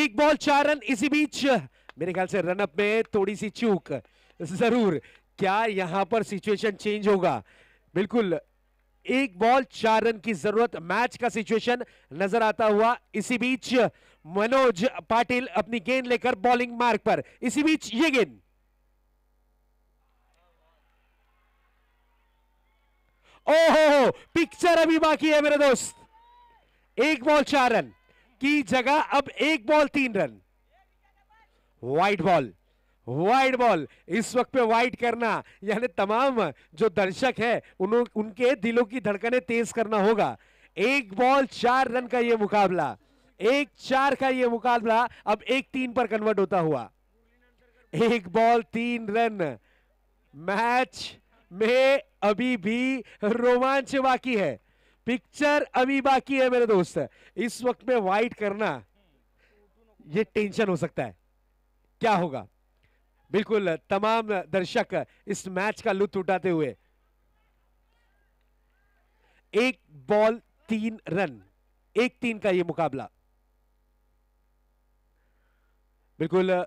[SPEAKER 2] एक बॉल चार रन इसी बीच मेरे ख्याल से रनअप में थोड़ी सी चूक जरूर क्या यहां पर सिचुएशन चेंज होगा बिल्कुल एक बॉल चार रन की जरूरत मैच का सिचुएशन नजर आता हुआ इसी बीच मनोज पाटिल अपनी गेंद लेकर बॉलिंग मार्ग पर इसी बीच ये गेंद ओहो पिक्चर अभी बाकी है मेरे दोस्त एक बॉल चार रन की जगह अब एक बॉल तीन run white ball white ball इस वक्त पे व्हाइट करना यानी तमाम जो दर्शक है उन, उनके दिलों की धड़कने तेज करना होगा एक बॉल चार रन का यह मुकाबला एक चार का यह मुकाबला अब एक तीन पर कन्वर्ट होता हुआ एक बॉल तीन रन मैच में अभी भी रोमांच बाकी है पिक्चर अभी बाकी है मेरे दोस्त इस वक्त में वाइट करना ये टेंशन हो सकता है क्या होगा बिल्कुल तमाम दर्शक इस मैच का लुत्फ उठाते हुए एक बॉल तीन रन एक तीन का ये मुकाबला बिल्कुल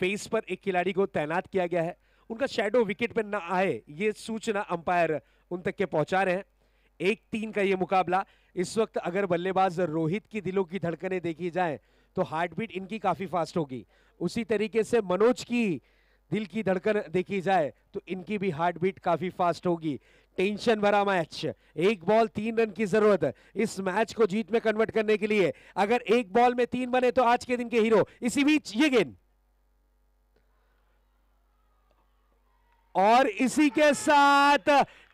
[SPEAKER 2] फेस पर एक खिलाड़ी को तैनात किया गया है उनका शेडो विकेट पर ना आए ये सूचना अंपायर उन तक के पहुंचा रहे हैं एक तीन का ये मुकाबला इस वक्त अगर बल्लेबाज रोहित की दिलों की धड़कनें देखी जाए तो हार्ट बीट इनकी काफ़ी फास्ट होगी उसी तरीके से मनोज की दिल की धड़कन देखी जाए तो इनकी भी हार्ट बीट काफ़ी फास्ट होगी टेंशन भरा मैच एक बॉल तीन रन की जरूरत इस मैच को जीत में कन्वर्ट करने के लिए अगर एक बॉल में तीन बने तो आज के दिन के हीरो इसी बीच ये गेंद और इसी के साथ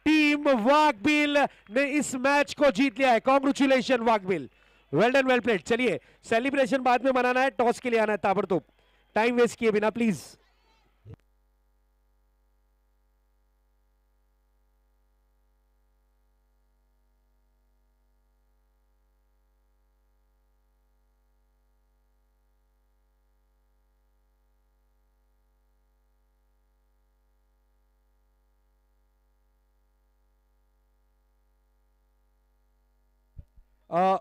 [SPEAKER 2] टीम वाकबिल ने इस मैच को जीत लिया है congratulation Waghbil well done well played चलिए सेलिब्रेशन बाद में मनाना है टॉस के लिए आना है ताबड़तोब टाइम वेस्ट किए बिना प्लीज़ Uh,